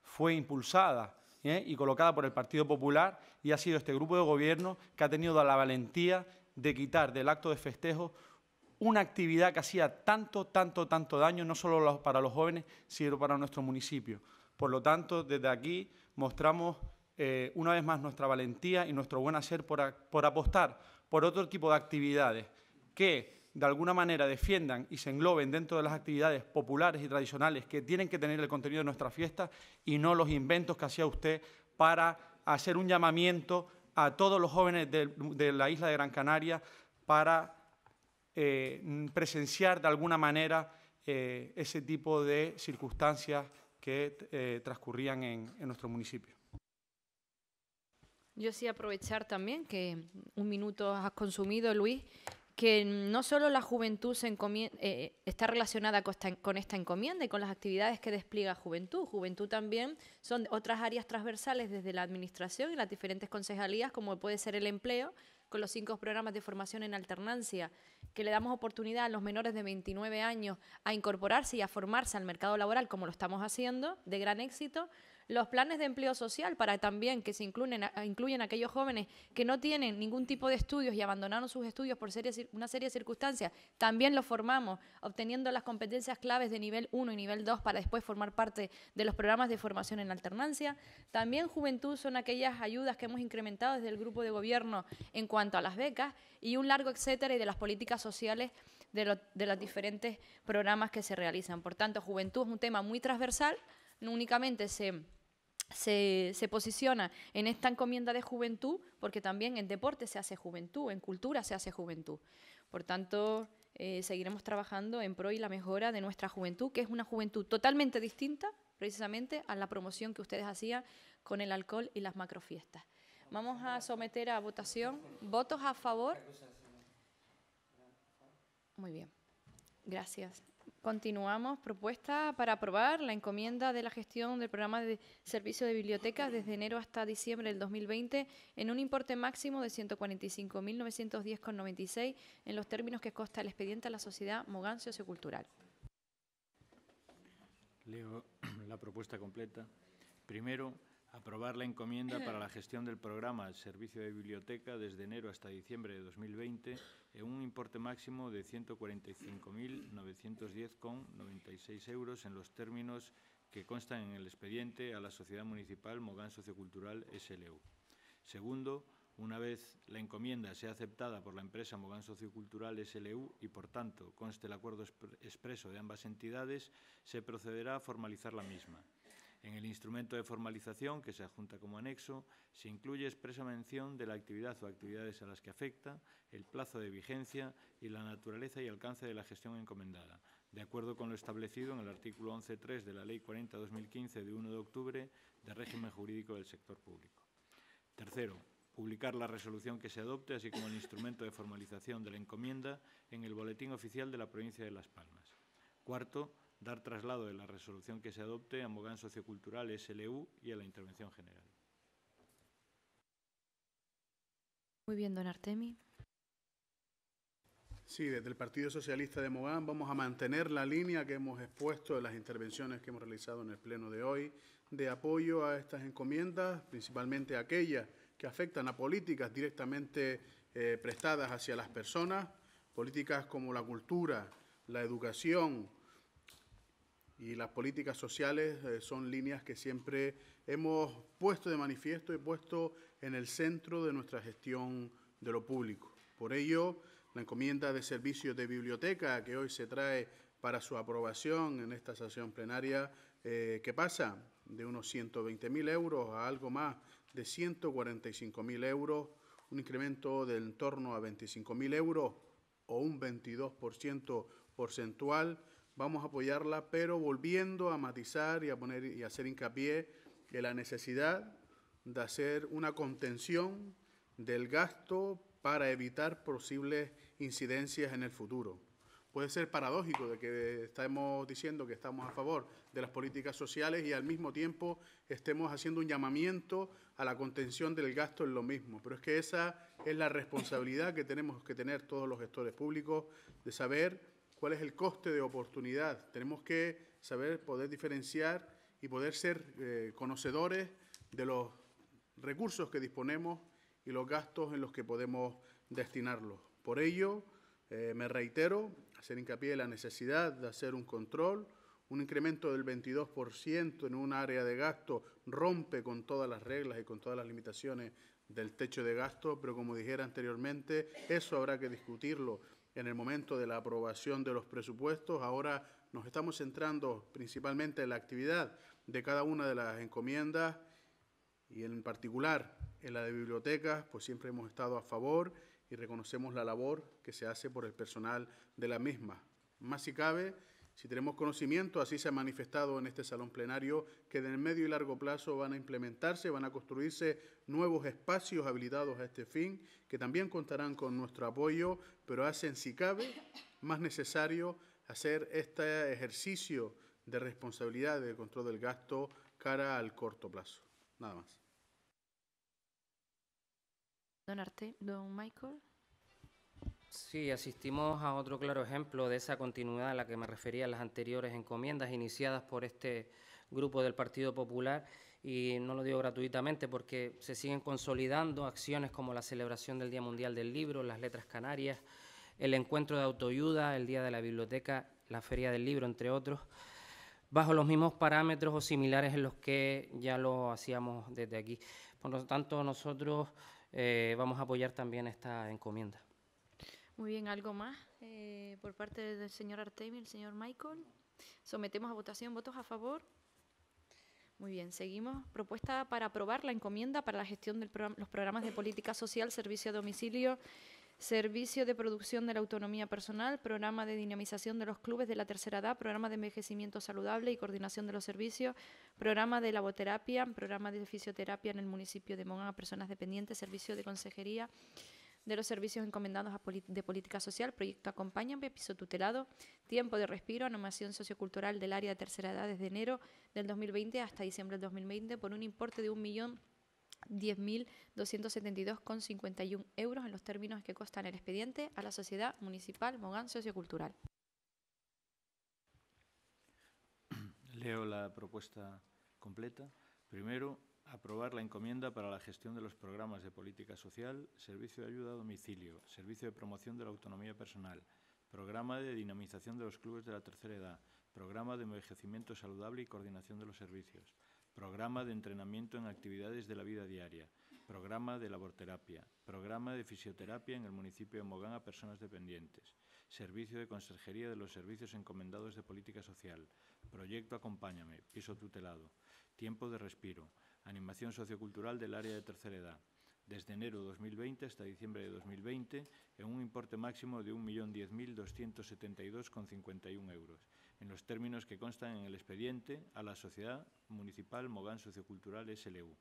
F: fue impulsada ¿eh? y colocada por el Partido Popular, y ha sido este grupo de gobierno que ha tenido la valentía de quitar del acto de festejo una actividad que hacía tanto, tanto, tanto daño, no solo para los jóvenes, sino para nuestro municipio. Por lo tanto, desde aquí mostramos eh, una vez más nuestra valentía y nuestro buen hacer por, por apostar por otro tipo de actividades que de alguna manera defiendan y se engloben dentro de las actividades populares y tradicionales que tienen que tener el contenido de nuestra fiesta y no los inventos que hacía usted para hacer un llamamiento a todos los jóvenes de, la isla de Gran Canaria para eh, presenciar de alguna manera eh, ese tipo de circunstancias que eh, transcurrían en, en nuestro municipio.
A: Yo sí aprovechar también que un minuto has consumido, Luis, que no solo la juventud eh, está relacionada con esta, encomienda y con las actividades que despliega Juventud. Juventud también son otras áreas transversales desde la Administración y las diferentes concejalías, como puede ser el empleo, con los cinco programas de formación en alternancia, que le damos oportunidad a los menores de 29 años a incorporarse y a formarse al mercado laboral, como lo estamos haciendo, de gran éxito los planes de empleo social para también que se incluyen, incluyen aquellos jóvenes que no tienen ningún tipo de estudios y abandonaron sus estudios por una serie de circunstancias, también los formamos, obteniendo las competencias claves de nivel 1 y nivel 2 para después formar parte de los programas de formación en alternancia. También juventud son aquellas ayudas que hemos incrementado desde el grupo de gobierno en cuanto a las becas y un largo etcétera y de las políticas sociales de, de los diferentes programas que se realizan. Por tanto, juventud es un tema muy transversal, no únicamente se se, posiciona en esta encomienda de juventud, porque también en deporte se hace juventud, en cultura se hace juventud. Por tanto, eh, seguiremos trabajando en pro y la mejora de nuestra juventud, que es una juventud totalmente distinta, precisamente, a la promoción que ustedes hacían con el alcohol y las macrofiestas. Vamos a someter a votación. ¿Votos a favor? Muy bien. Gracias. Continuamos. Propuesta para aprobar la encomienda de la gestión del programa de servicio de bibliotecas desde enero hasta diciembre del 2020 en un importe máximo de 145.910,96 en los términos que consta el expediente a la sociedad Mogán Sociocultural.
D: Leo la propuesta completa. Primero, Aprobar la encomienda para la gestión del programa Servicio de Biblioteca desde enero hasta diciembre de 2020 en un importe máximo de 145.910,96 euros en los términos que constan en el expediente a la Sociedad Municipal Mogán Sociocultural SLU. Segundo, una vez la encomienda sea aceptada por la empresa Mogán Sociocultural SLU y, por tanto, conste el acuerdo expreso de ambas entidades, se procederá a formalizar la misma. En el instrumento de formalización, que se adjunta como anexo, se incluye expresa mención de la actividad o actividades a las que afecta, el plazo de vigencia y la naturaleza y alcance de la gestión encomendada, de acuerdo con lo establecido en el artículo 11.3 de la Ley 40-2015 de 1 de octubre de régimen jurídico del sector público. Tercero, publicar la resolución que se adopte, así como el instrumento de formalización de la encomienda en el Boletín Oficial de la Provincia de Las Palmas. Cuarto, dar traslado de la resolución que se adopte a Mogán Sociocultural
B: SLU y a la intervención general.
A: Muy bien, don Artemi.
B: Sí, desde el Partido Socialista de Mogán vamos a mantener la línea que hemos expuesto en las intervenciones que hemos realizado en el Pleno de hoy de apoyo a estas encomiendas, principalmente aquellas que afectan a políticas directamente eh, prestadas hacia las personas, políticas como la cultura, la educación, y las políticas sociales eh, son líneas que siempre hemos puesto de manifiesto y puesto en el centro de nuestra gestión de lo público. Por ello, la encomienda de servicios de biblioteca que hoy se trae para su aprobación en esta sesión plenaria, eh, que pasa de unos 120.000 euros a algo más de 145.000 euros, un incremento del en torno a 25.000 euros o un 22% porcentual, vamos a apoyarla, pero volviendo a matizar y a poner y hacer hincapié en la necesidad de hacer una contención del gasto para evitar posibles incidencias en el futuro. Puede ser paradójico de que estemos diciendo que estamos a favor de las políticas sociales y al mismo tiempo estemos haciendo un llamamiento a la contención del gasto en lo mismo. Pero es que esa es la responsabilidad que tenemos que tener todos los gestores públicos de saber cuál es el coste de oportunidad. Tenemos que saber poder diferenciar y poder ser eh, conocedores de los recursos que disponemos y los gastos en los que podemos destinarlos. Por ello, eh, me reitero, hacer hincapié en la necesidad de hacer un control. Un incremento del 22% en un área de gasto rompe con todas las reglas y con todas las limitaciones del techo de gasto, pero como dijera anteriormente, eso habrá que discutirlo en el momento de la aprobación de los presupuestos. Ahora nos estamos centrando principalmente en la actividad de cada una de las encomiendas y en particular en la de bibliotecas, pues siempre hemos estado a favor y reconocemos la labor que se hace por el personal de la misma. Más si cabe, si tenemos conocimiento, así se ha manifestado en este salón plenario, que en el medio y largo plazo van a implementarse, van a construirse nuevos espacios habilitados a este fin, que también contarán con nuestro apoyo, pero hacen, si cabe, más necesario hacer este ejercicio de responsabilidad de control del gasto cara al corto plazo. Nada más.
A: Don Arte, don Michael.
C: Sí, asistimos a otro claro ejemplo de esa continuidad a la que me refería en las anteriores encomiendas iniciadas por este grupo del Partido Popular y no lo digo gratuitamente porque se siguen consolidando acciones como la celebración del Día Mundial del Libro, las Letras Canarias, el encuentro de autoayuda, el Día de la Biblioteca, la Feria del Libro, entre otros, bajo los mismos parámetros o similares en los que ya lo hacíamos desde aquí. Por lo tanto, nosotros eh, vamos a apoyar también esta encomienda.
A: Muy bien, ¿algo más eh, por parte del señor Artemi y el señor Michael? Sometemos a votación votos a favor. Muy bien, seguimos. Propuesta para aprobar la encomienda para la gestión de los programas de política social, servicio a domicilio, servicio de producción de la autonomía personal, programa de dinamización de los clubes de la tercera edad, programa de envejecimiento saludable y coordinación de los servicios, programa de lavoterapia, programa de fisioterapia en el municipio de Mogán personas dependientes, servicio de consejería de los servicios encomendados de política social, proyecto Acompáñame, piso tutelado, tiempo de respiro, animación sociocultural del área de tercera edad desde enero del 2020 hasta diciembre del 2020 por un importe de un euros en los términos que costan el expediente a la Sociedad Municipal Mogán Sociocultural.
D: Leo la propuesta completa. Primero, Aprobar la encomienda para la gestión de los programas de política social, servicio de ayuda a domicilio, servicio de promoción de la autonomía personal, programa de dinamización de los clubes de la tercera edad, programa de envejecimiento saludable y coordinación de los servicios, programa de entrenamiento en actividades de la vida diaria, programa de laborterapia, programa de fisioterapia en el municipio de Mogán a personas dependientes, servicio de conserjería de los servicios encomendados de política social, proyecto Acompáñame, piso tutelado, tiempo de respiro, Animación Sociocultural del Área de Tercera Edad, desde enero de 2020 hasta diciembre de 2020, en un importe máximo de 1.010.272,51 euros, en los términos que constan en el expediente a la Sociedad Municipal Mogán Sociocultural SLU.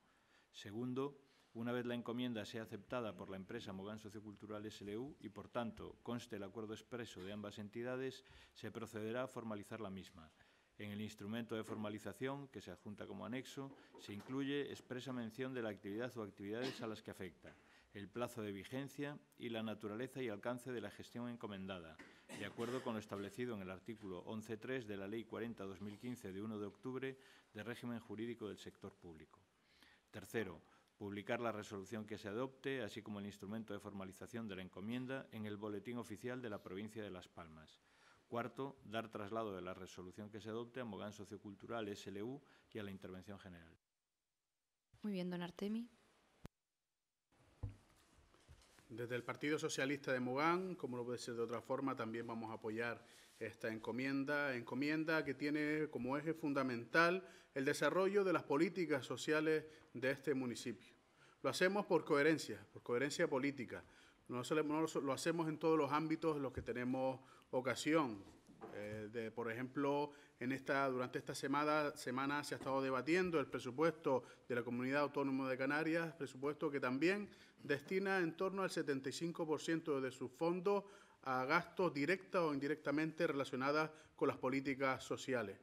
D: Segundo, una vez la encomienda sea aceptada por la empresa Mogán Sociocultural SLU y, por tanto, conste el acuerdo expreso de ambas entidades, se procederá a formalizar la misma en el instrumento de formalización, que se adjunta como anexo, se incluye expresa mención de la actividad o actividades a las que afecta, el plazo de vigencia y la naturaleza y alcance de la gestión encomendada, de acuerdo con lo establecido en el artículo 11.3 de la Ley 40-2015 de 1 de octubre de régimen jurídico del sector público. Tercero, publicar la resolución que se adopte, así como el instrumento de formalización de la encomienda, en el Boletín Oficial de la Provincia de Las Palmas. Cuarto, dar traslado de la resolución que se adopte a Mogán Sociocultural SLU y a la intervención general.
A: Muy bien, don Artemi.
B: Desde el Partido Socialista de Mogán, como lo puede ser de otra forma, también vamos a apoyar esta encomienda, encomienda que tiene como eje fundamental el desarrollo de las políticas sociales de este municipio. Lo hacemos por coherencia, por coherencia política. No lo hacemos en todos los ámbitos en los que tenemos ocasión. Eh, de, por ejemplo, en esta, durante esta semana, se ha estado debatiendo el presupuesto de la Comunidad Autónoma de Canarias, presupuesto que también destina en torno al 75% de sus fondos a gastos directos o indirectamente relacionados con las políticas sociales.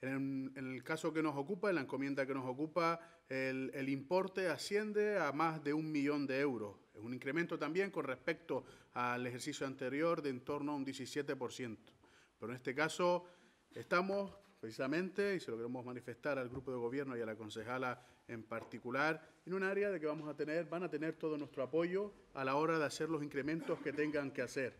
B: En, el caso que nos ocupa, en la encomienda que nos ocupa, el, importe asciende a más de un millón de euros. Es un incremento también con respecto al ejercicio anterior de en torno a un 17%. Pero en este caso estamos precisamente, y se lo queremos manifestar al grupo de gobierno y a la concejala en particular, en un área de que vamos a tener, van a tener todo nuestro apoyo a la hora de hacer los incrementos que tengan que hacer.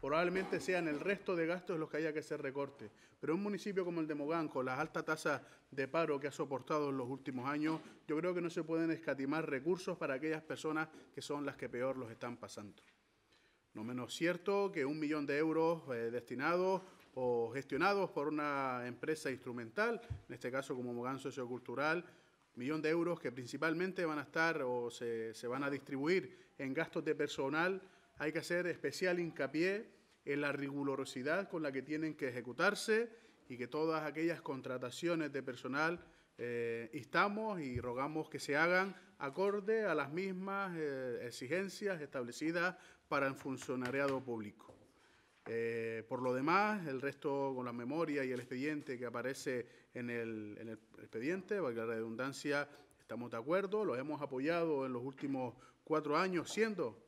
B: Probablemente sean el resto de gastos los que haya que hacer recorte. Pero un municipio como el de Mogán, con la alta tasa de paro que ha soportado en los últimos años, yo creo que no se pueden escatimar recursos para aquellas personas que son las que peor los están pasando. No menos cierto que un millón de euros eh, destinados o gestionados por una empresa instrumental, en este caso como Mogán Sociocultural, millón de euros que principalmente van a estar o se, se van a distribuir en gastos de personal hay que hacer especial hincapié en la rigurosidad con la que tienen que ejecutarse y que todas aquellas contrataciones de personal eh, instamos y rogamos que se hagan acorde a las mismas eh, exigencias establecidas para el funcionariado público. Eh, por lo demás, el resto con la memoria y el expediente que aparece en el, en el expediente, valga la redundancia, estamos de acuerdo, los hemos apoyado en los últimos cuatro años, siendo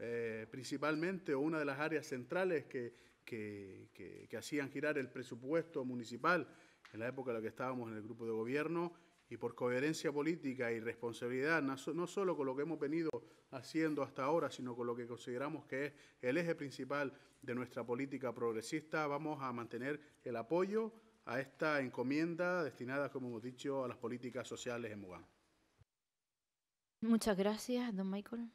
B: eh, principalmente o una de las áreas centrales que, que, que, hacían girar el presupuesto municipal en la época en la que estábamos en el grupo de gobierno y por coherencia política y responsabilidad, no, solo con lo que hemos venido haciendo hasta ahora, sino con lo que consideramos que es el eje principal de nuestra política progresista, vamos a mantener el apoyo a esta encomienda destinada, como hemos dicho, a las políticas sociales en Mugán.
A: Muchas gracias, don Michael.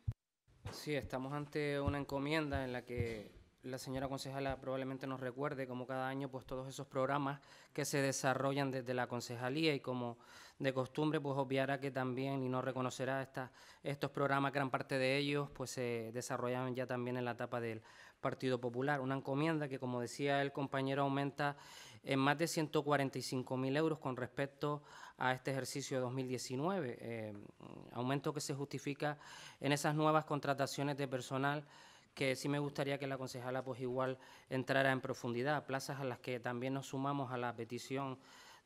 C: Sí, estamos ante una encomienda en la que la señora concejala probablemente nos recuerde, como cada año, pues todos esos programas que se desarrollan desde la concejalía y como de costumbre, pues obviará que también y no reconocerá estas estos programas, gran parte de ellos, pues se desarrollan ya también en la etapa del Partido Popular. Una encomienda que, como decía el compañero, aumenta en más de 145.000 mil euros con respecto a este ejercicio de 2019, em, aumento que se justifica en esas nuevas contrataciones de personal que sí me gustaría que la concejala pues igual entrara en profundidad, plazas a las que también nos sumamos a la petición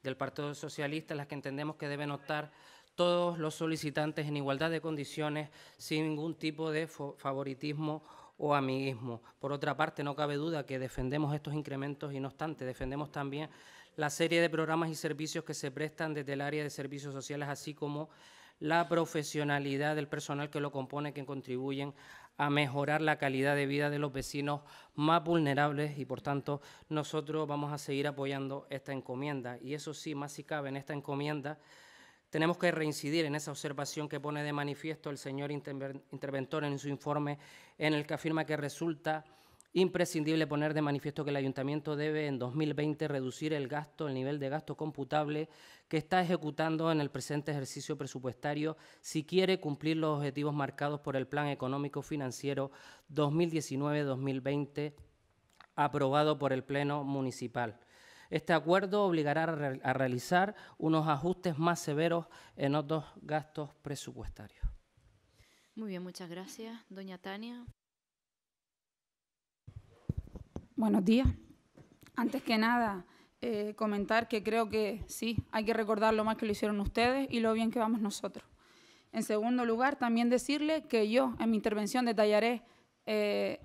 C: del Partido Socialista, las que entendemos que deben optar todos los solicitantes en igualdad de condiciones, sin ningún tipo de favoritismo o amiguismo. Por otra parte, no cabe duda que defendemos estos incrementos y no obstante, defendemos también la serie de programas y servicios que se prestan desde el área de servicios sociales, así como la profesionalidad del personal que lo compone, que contribuyen a mejorar la calidad de vida de los vecinos más vulnerables y por tanto nosotros vamos a seguir apoyando esta encomienda. Y eso sí, más si cabe en esta encomienda tenemos que reincidir en esa observación que pone de manifiesto el señor interventor en su informe, en el que afirma que resulta imprescindible poner de manifiesto que el ayuntamiento debe en 2020 reducir el gasto, el nivel de gasto computable que está ejecutando en el presente ejercicio presupuestario si quiere cumplir los objetivos marcados por el Plan Económico Financiero 2019-2020 aprobado por el Pleno Municipal. Este acuerdo obligará a, realizar unos ajustes más severos en otros gastos presupuestarios.
A: Muy bien, muchas gracias. Doña
E: Tania. Buenos días. Antes que nada, eh, comentar que creo que sí, hay que recordar lo más que lo hicieron ustedes y lo bien que vamos nosotros. En segundo lugar, también decirle que yo en mi intervención detallaré eh,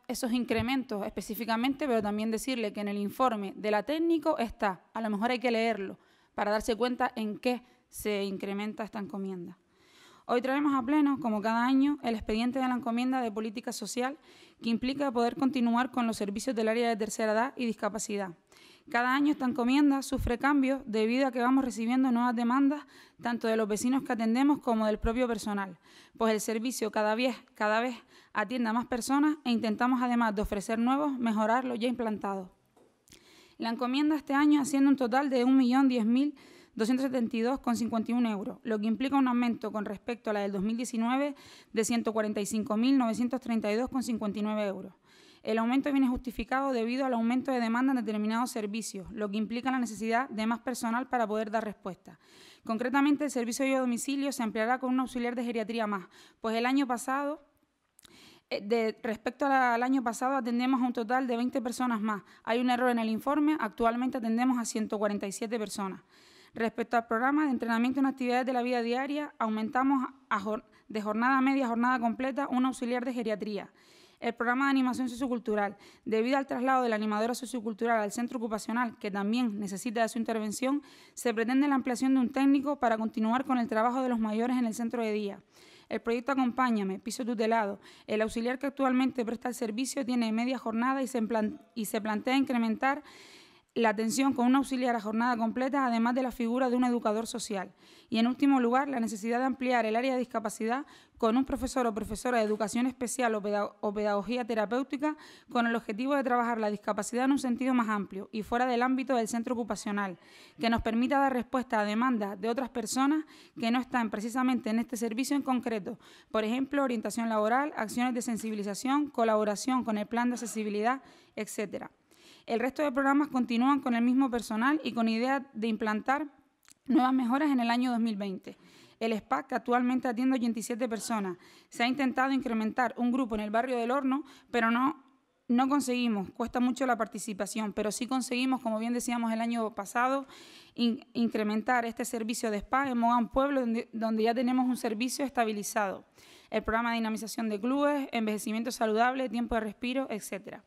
E: esos incrementos específicamente, pero también decirle que en el informe de la técnico está, a lo mejor hay que leerlo para darse cuenta en qué se incrementa esta encomienda. Hoy traemos a pleno, como cada año, el expediente de la encomienda de política social que implica poder continuar con los servicios del área de tercera edad y discapacidad, cada año esta encomienda sufre cambios debido a que vamos recibiendo nuevas demandas tanto de los vecinos que atendemos como del propio personal, pues el servicio cada vez, cada vez atiende a más personas e intentamos además de ofrecer nuevos, mejorar los ya implantados. La encomienda este año haciendo un total de 1.010.272,51 euros, lo que implica un aumento con respecto a la del 2019 de 145.932,59 euros. El aumento viene justificado debido al aumento de demanda en determinados servicios, lo que implica la necesidad de más personal para poder dar respuesta. Concretamente, el servicio de domicilio se ampliará con un auxiliar de geriatría más, pues el año pasado eh, respecto al año pasado, atendemos a un total de 20 personas más. Hay un error en el informe, actualmente atendemos a 147 personas. Respecto al programa de entrenamiento en actividades de la vida diaria, aumentamos de jornada media a jornada completa un auxiliar de geriatría. El programa de animación sociocultural, debido al traslado de la animadora sociocultural al centro ocupacional, que también necesita de su intervención, se pretende la ampliación de un técnico para continuar con el trabajo de los mayores en el centro de día. El proyecto Acompáñame, piso tutelado. El auxiliar que actualmente presta el servicio tiene media jornada y se, y se plantea incrementar la atención con un auxiliar a jornada completa, además de la figura de un educador social. Y en último lugar, la necesidad de ampliar el área de discapacidad con un profesor o profesora de educación especial o, pedagogía terapéutica con el objetivo de trabajar la discapacidad en un sentido más amplio y fuera del ámbito del centro ocupacional, que nos permita dar respuesta a demandas de otras personas que no están precisamente en este servicio en concreto. Por ejemplo, orientación laboral, acciones de sensibilización, colaboración con el plan de accesibilidad, etcétera. El resto de programas continúan con el mismo personal y con idea de implantar nuevas mejoras en el año 2020. El SPAC, actualmente atiende 87 personas, se ha intentado incrementar un grupo en el barrio del Horno, pero no, no conseguimos, cuesta mucho la participación, pero sí conseguimos, como bien decíamos el año pasado, incrementar este servicio de SPA en Mogán Pueblo, donde ya tenemos un servicio estabilizado. El programa de dinamización de clubes, envejecimiento saludable, tiempo de respiro, etcétera.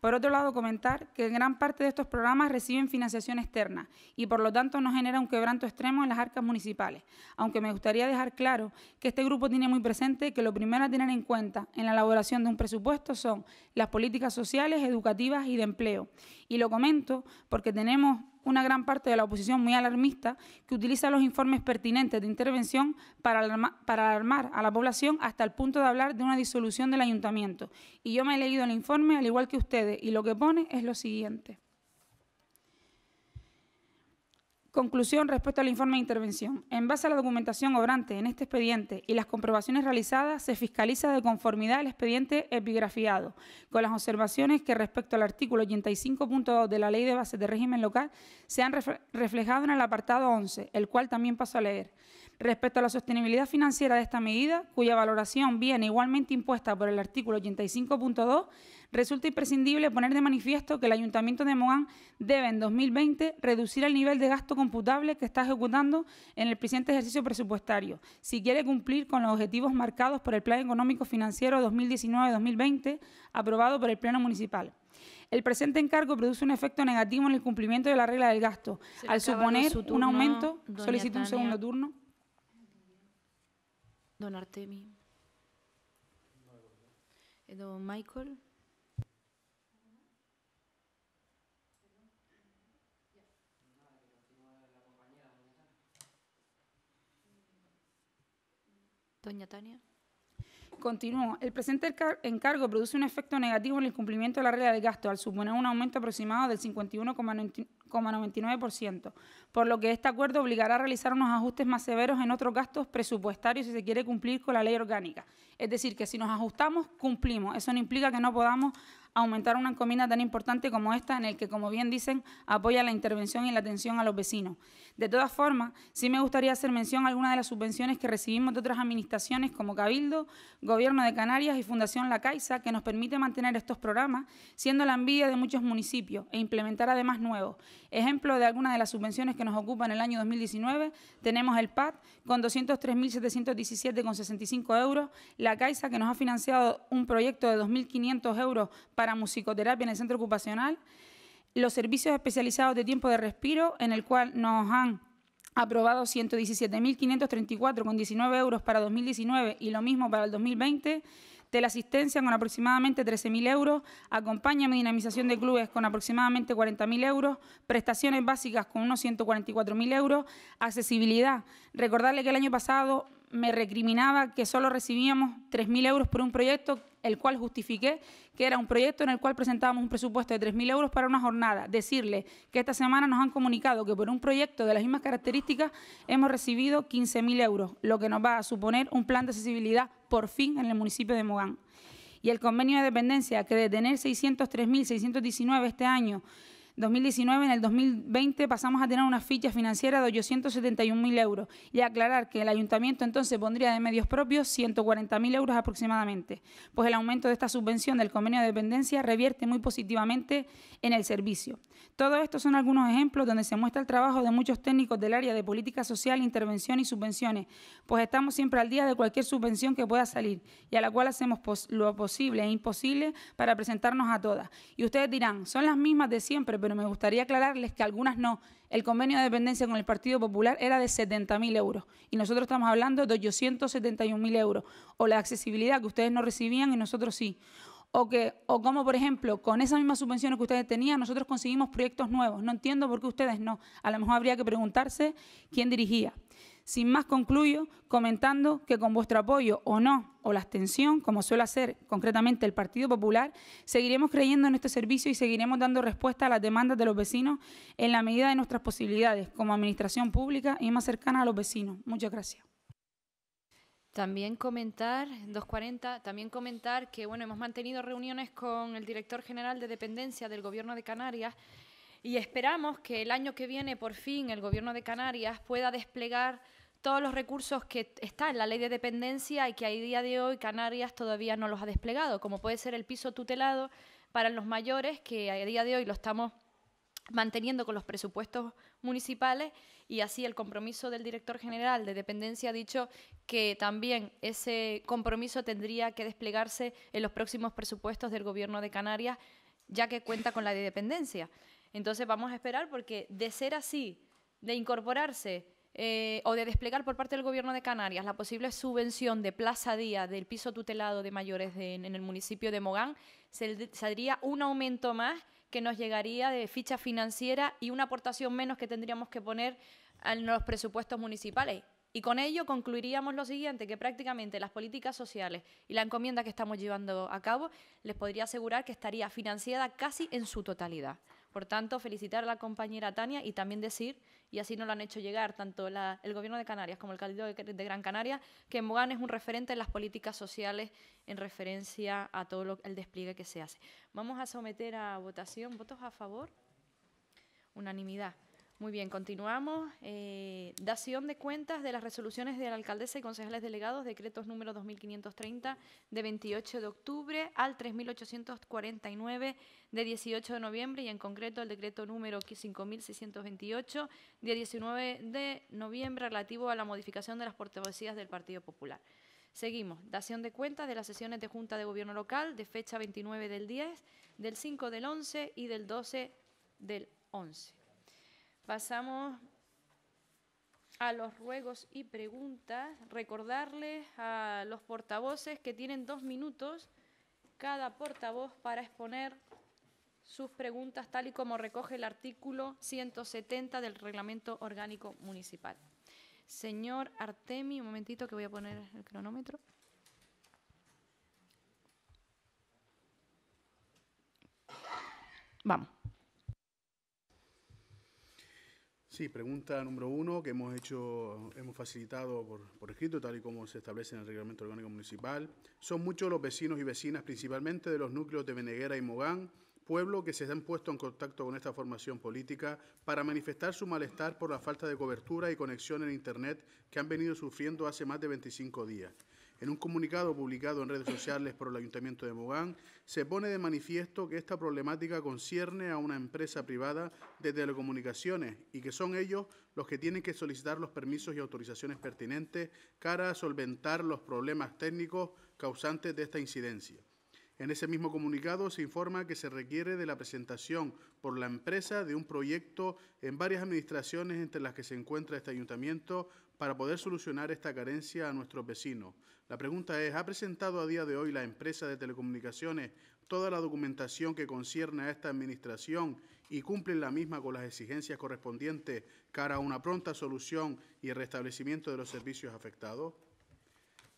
E: Por otro lado, comentar que gran parte de estos programas reciben financiación externa y por lo tanto no genera un quebranto extremo en las arcas municipales, aunque me gustaría dejar claro que este grupo tiene muy presente que lo primero a tener en cuenta en la elaboración de un presupuesto son las políticas sociales, educativas y de empleo. Y lo comento porque tenemos una gran parte de la oposición muy alarmista que utiliza los informes pertinentes de intervención para, alarmar a la población hasta el punto de hablar de una disolución del ayuntamiento. Y yo me he leído el informe al igual que ustedes y lo que pone es lo siguiente. Conclusión respecto al informe de intervención. En base a la documentación obrante en este expediente y las comprobaciones realizadas, se fiscaliza de conformidad el expediente epigrafiado, con las observaciones que respecto al artículo 85.2 de la Ley de Bases de Régimen Local se han reflejado en el apartado 11, el cual también paso a leer. Respecto a la sostenibilidad financiera de esta medida, cuya valoración viene igualmente impuesta por el artículo 85.2, resulta imprescindible poner de manifiesto que el Ayuntamiento de Mogán debe en 2020 reducir el nivel de gasto computable que está ejecutando en el presente ejercicio presupuestario, si quiere cumplir con los objetivos marcados por el Plan Económico Financiero 2019-2020, aprobado por el Pleno Municipal. El presente encargo produce un efecto negativo en el cumplimiento de la regla del gasto. Al suponer un aumento, solicito un segundo turno.
A: Don Artemi. Eh, don Michael.
E: Doña Tania. Continúo. El presente encargo produce un efecto negativo en el cumplimiento de la regla de gasto al suponer un aumento aproximado del 51,99%, por lo que este acuerdo obligará a realizar unos ajustes más severos en otros gastos presupuestarios si se quiere cumplir con la ley orgánica. Es decir, que si nos ajustamos, cumplimos. Eso no implica que no podamos aumentar una encomienda tan importante como esta, en el que, como bien dicen, apoya la intervención y la atención a los vecinos. De todas formas, sí me gustaría hacer mención a algunas de las subvenciones que recibimos de otras administraciones como Cabildo, Gobierno de Canarias y Fundación La Caixa, que nos permite mantener estos programas, siendo la envidia de muchos municipios e implementar además nuevos. Ejemplo de algunas de las subvenciones que nos ocupan el año 2019, tenemos el PAD, con 203.717,65 euros, La Caixa que nos ha financiado un proyecto de 2.500 euros para para musicoterapia en el centro ocupacional, los servicios especializados de tiempo de respiro, en el cual nos han aprobado con 19 euros para 2019 y lo mismo para el 2020 asistencia con aproximadamente 13.000 euros, acompañamiento y dinamización de clubes con aproximadamente 40.000 euros, prestaciones básicas con unos 144.000 euros, accesibilidad. Recordarle que el año pasado me recriminaba que solo recibíamos 3.000 euros por un proyecto el cual justifiqué que era un proyecto en el cual presentábamos un presupuesto de 3.000 euros para una jornada. Decirle que esta semana nos han comunicado que por un proyecto de las mismas características hemos recibido 15.000 euros, lo que nos va a suponer un plan de accesibilidad por fin en el municipio de Mogán. Y el convenio de dependencia, que de tener 603.619 este año, 2019, en el 2020 pasamos a tener una ficha financiera de 871.000 euros y aclarar que el ayuntamiento entonces pondría de medios propios 140.000 euros aproximadamente, pues el aumento de esta subvención del convenio de dependencia revierte muy positivamente en el servicio. Todo esto son algunos ejemplos donde se muestra el trabajo de muchos técnicos del área de política social, intervención y subvenciones, pues estamos siempre al día de cualquier subvención que pueda salir y a la cual hacemos lo posible e imposible para presentarnos a todas. Y ustedes dirán, son las mismas de siempre, pero pero me gustaría aclararles que algunas no. El convenio de dependencia con el Partido Popular era de 70.000 euros y nosotros estamos hablando de 871.000 euros. O la accesibilidad que ustedes no recibían y nosotros sí. O, que, o como por ejemplo, con esa misma subvenciones que ustedes tenían, nosotros conseguimos proyectos nuevos. No entiendo por qué ustedes no. A lo mejor habría que preguntarse quién dirigía. Sin más concluyo comentando que con vuestro apoyo o no, o la abstención, como suele hacer concretamente el Partido Popular, seguiremos creyendo en este servicio y seguiremos dando respuesta a las demandas de los vecinos en la medida de nuestras posibilidades como administración pública y más cercana a los vecinos. Muchas gracias.
A: También comentar, 240, también comentar que bueno, hemos mantenido reuniones con el director general de dependencia del Gobierno de Canarias y esperamos que el año que viene, por fin, el Gobierno de Canarias pueda desplegar todos los recursos que está en la ley de dependencia y que a día de hoy Canarias todavía no los ha desplegado, como puede ser el piso tutelado para los mayores, que a día de hoy lo estamos manteniendo con los presupuestos municipales y así el compromiso del director general de dependencia ha dicho que también ese compromiso tendría que desplegarse en los próximos presupuestos del Gobierno de Canarias, ya que cuenta con la de dependencia. Entonces vamos a esperar porque de ser así, de incorporarse eh, o de desplegar por parte del Gobierno de Canarias la posible subvención de plaza día del piso tutelado de mayores en, el municipio de Mogán, saldría un aumento más que nos llegaría de ficha financiera y una aportación menos que tendríamos que poner en los presupuestos municipales. Y con ello concluiríamos lo siguiente, que prácticamente las políticas sociales y la encomienda que estamos llevando a cabo les podría asegurar que estaría financiada casi en su totalidad. Por tanto, felicitar a la compañera Tania y también decir, y así nos lo han hecho llegar tanto el Gobierno de Canarias como el Cabildo de, Gran Canaria, que Mogán es un referente en las políticas sociales en referencia a todo el despliegue que se hace. Vamos a someter a votación votos a favor. Unanimidad. Muy bien, continuamos. Eh, dación de cuentas de las resoluciones de la alcaldesa y concejales delegados, decretos número 2530 de 28 de octubre al 3849 de 18 de noviembre y en concreto el decreto número 5628 de 19 de noviembre relativo a la modificación de las portavocías del Partido Popular. Seguimos. Dación de cuentas de las sesiones de Junta de Gobierno Local de fecha 29 del 10, del 5 del 11 y del 12 del 11. Pasamos a los ruegos y preguntas. Recordarles a los portavoces que tienen dos minutos cada portavoz para exponer sus preguntas tal y como recoge el artículo 170 del Reglamento Orgánico Municipal. Señor Artemi, un momentito que voy a poner el cronómetro.
B: Vamos. Sí, pregunta número uno que hemos hecho, hemos facilitado por, escrito, tal y como se establece en el Reglamento Orgánico Municipal. Son muchos los vecinos y vecinas, principalmente de los núcleos de Beneguera y Mogán, pueblo que se han puesto en contacto con esta formación política para manifestar su malestar por la falta de cobertura y conexión en Internet que han venido sufriendo hace más de 25 días. En un comunicado publicado en redes sociales por el Ayuntamiento de Mogán, se pone de manifiesto que esta problemática concierne a una empresa privada de telecomunicaciones y que son ellos los que tienen que solicitar los permisos y autorizaciones pertinentes cara a solventar los problemas técnicos causantes de esta incidencia. En ese mismo comunicado se informa que se requiere de la presentación por la empresa de un proyecto en varias administraciones entre las que se encuentra este ayuntamiento para poder solucionar esta carencia a nuestros vecinos. La pregunta es, ¿ha presentado a día de hoy la empresa de telecomunicaciones toda la documentación que concierne a esta administración y cumple la misma con las exigencias correspondientes cara a una pronta solución y restablecimiento de los servicios afectados?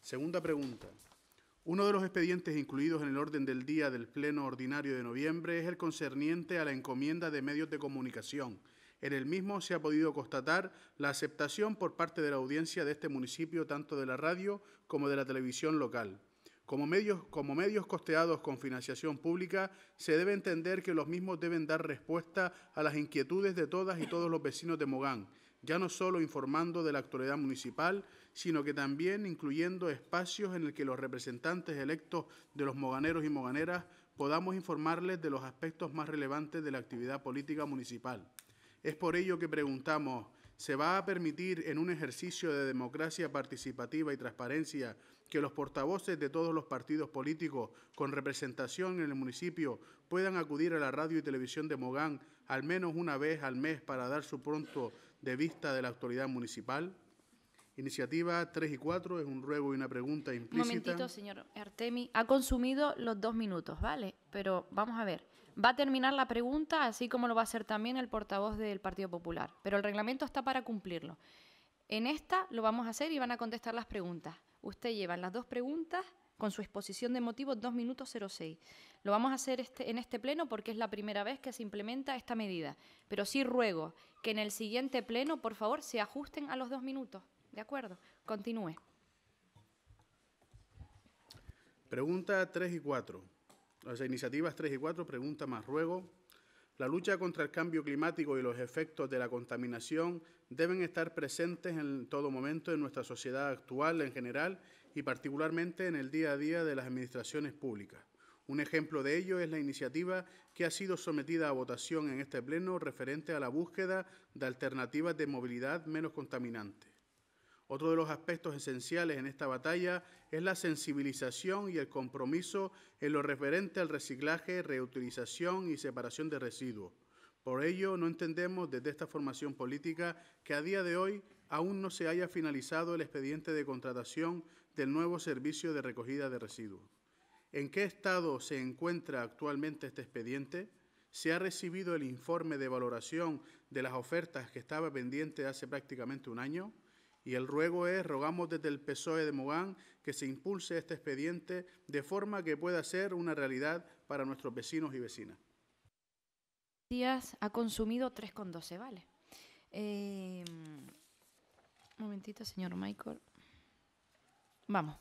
B: Segunda pregunta. Uno de los expedientes incluidos en el orden del día del Pleno Ordinario de noviembre es el concerniente a la encomienda de medios de comunicación. En el mismo se ha podido constatar la aceptación por parte de la audiencia de este municipio tanto de la radio como de la televisión local. Como medios, costeados con financiación pública, se debe entender que los mismos deben dar respuesta a las inquietudes de todas y todos los vecinos de Mogán, ya no solo informando de la actualidad municipal, sino que también incluyendo espacios en el que los representantes electos de los moganeros y moganeras podamos informarles de los aspectos más relevantes de la actividad política municipal. Es por ello que preguntamos, ¿se va a permitir en un ejercicio de democracia participativa y transparencia que los portavoces de todos los partidos políticos con representación en el municipio puedan acudir a la radio y televisión de Mogán al menos una vez al mes para dar su pronto de vista de la autoridad municipal? Iniciativa 3 y 4 es un ruego y una pregunta implícita. Un momentito,
A: señor Artemi. Ha consumido los dos minutos, ¿vale? Pero vamos a ver. Va a terminar la pregunta, así como lo va a hacer también el portavoz del Partido Popular. Pero el reglamento está para cumplirlo. En esta lo vamos a hacer y van a contestar las preguntas. Usted lleva las dos preguntas con su exposición de motivos 2 minutos 06. Lo vamos a hacer este, en este pleno porque es la primera vez que se implementa esta medida. Pero sí ruego que en el siguiente pleno, por favor, se ajusten a los dos minutos. De acuerdo, continúe.
B: Pregunta 3 y 4. Las iniciativas 3 y 4, pregunta más ruego. La lucha contra el cambio climático y los efectos de la contaminación deben estar presentes en todo momento en nuestra sociedad actual en general y particularmente en el día a día de las administraciones públicas. Un ejemplo de ello es la iniciativa que ha sido sometida a votación en este Pleno referente a la búsqueda de alternativas de movilidad menos contaminante. Otro de los aspectos esenciales en esta batalla es la sensibilización y el compromiso en lo referente al reciclaje, reutilización y separación de residuos. Por ello, no entendemos desde esta formación política que a día de hoy aún no se haya finalizado el expediente de contratación del nuevo servicio de recogida de residuos. ¿En qué estado se encuentra actualmente este expediente? ¿Se ha recibido el informe de valoración de las ofertas que estaba pendiente hace prácticamente un año? Y el ruego es, rogamos desde el PSOE de Mogán que se impulse este expediente de forma que pueda ser una realidad para nuestros vecinos y vecinas.
A: ha consumido 3,12, vale. Eh, momentito, señor Michael. Vamos.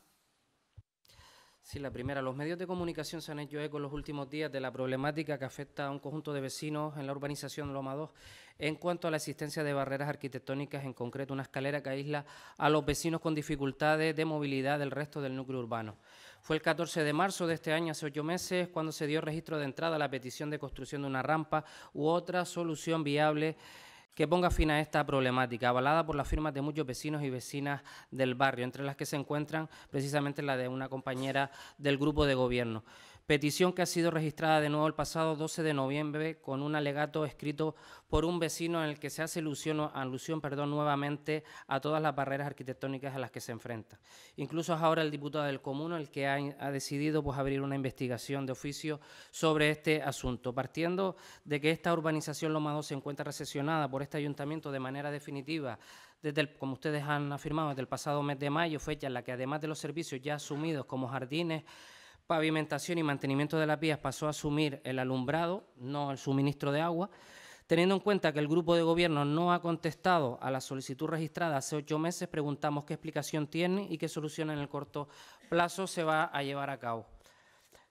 C: Sí, la primera. Los medios de comunicación se han hecho eco en los últimos días de la problemática que afecta a un conjunto de vecinos en la urbanización Loma 2 en cuanto a la existencia de barreras arquitectónicas, en concreto una escalera que aísla a los vecinos con dificultades de movilidad del resto del núcleo urbano. Fue el 14 de marzo de este año, hace ocho meses, cuando se dio registro de entrada a la petición de construcción de una rampa u otra solución viable que ponga fin a esta problemática, avalada por las firmas de muchos vecinos y vecinas del barrio, entre las que se encuentran precisamente la de una compañera del grupo de gobierno petición que ha sido registrada de nuevo el pasado 12 de noviembre con un alegato escrito por un vecino en el que se hace alusión, perdón, nuevamente a todas las barreras arquitectónicas a las que se enfrenta. Incluso es ahora el diputado del Comuno el que ha, decidido pues, abrir una investigación de oficio sobre este asunto, partiendo de que esta urbanización Loma 2 se encuentra recesionada por este ayuntamiento de manera definitiva desde como ustedes han afirmado, desde el pasado mes de mayo, fecha en la que además de los servicios ya asumidos como jardines, Pavimentación y Mantenimiento de las Vías pasó a asumir el alumbrado, no el suministro de agua. Teniendo en cuenta que el grupo de gobierno no ha contestado a la solicitud registrada hace ocho meses, preguntamos qué explicación tiene y qué solución en el corto plazo se va a llevar a cabo.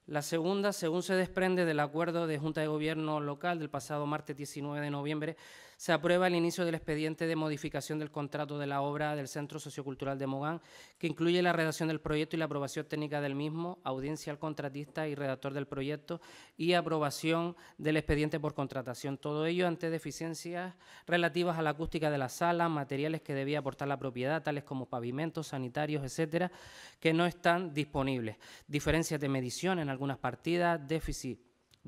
C: La segunda, según se desprende del acuerdo de Junta de Gobierno local del pasado martes 19 de noviembre, se aprueba el inicio del expediente de modificación del contrato de la obra del Centro Sociocultural de Mogán, que incluye la redacción del proyecto y la aprobación técnica del mismo, audiencia al contratista y redactor del proyecto y aprobación del expediente por contratación. Todo ello ante deficiencias relativas a la acústica de la sala, materiales que debía aportar la propiedad, tales como pavimentos, sanitarios, etcétera, que no están disponibles. Diferencias de medición en algunas partidas, déficit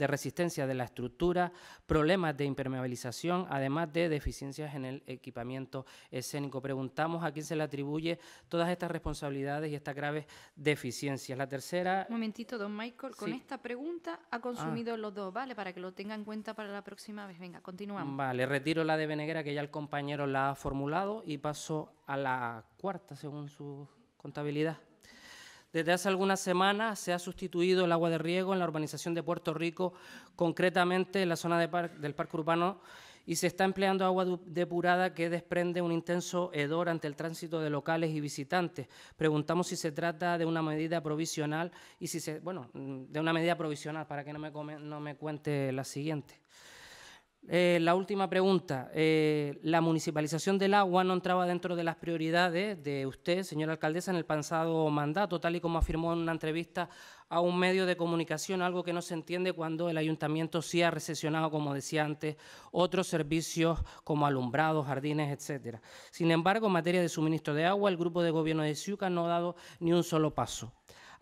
C: de resistencia de la estructura, problemas de impermeabilización, además de deficiencias en el equipamiento escénico. Preguntamos a quién se le atribuye todas estas responsabilidades y estas graves deficiencias. La tercera...
A: Un momentito, don Michael, con esta pregunta ha consumido ah. los dos, ¿vale? Para que lo tenga en cuenta para la próxima vez. Venga, continuamos.
C: Vale, retiro la de Beneguera, que ya el compañero la ha formulado, y paso a la cuarta, según su contabilidad. Desde hace algunas semanas se ha sustituido el agua de riego en la urbanización de Puerto Rico, concretamente en la zona del parque urbano, y se está empleando agua depurada que desprende un intenso hedor ante el tránsito de locales y visitantes. Preguntamos si se trata de una medida provisional y si se, bueno, de una medida provisional para que no me, no me cuente la siguiente. Eh, la última pregunta. Eh, la municipalización del agua no entraba dentro de las prioridades de usted, señora alcaldesa, en el pasado mandato, tal y como afirmó en una entrevista a un medio de comunicación, algo que no se entiende cuando el ayuntamiento sí ha recesionado, como decía antes, otros servicios como alumbrados, jardines, etcétera. Sin embargo, en materia de suministro de agua, el grupo de gobierno de SIUCA no ha dado ni un solo paso.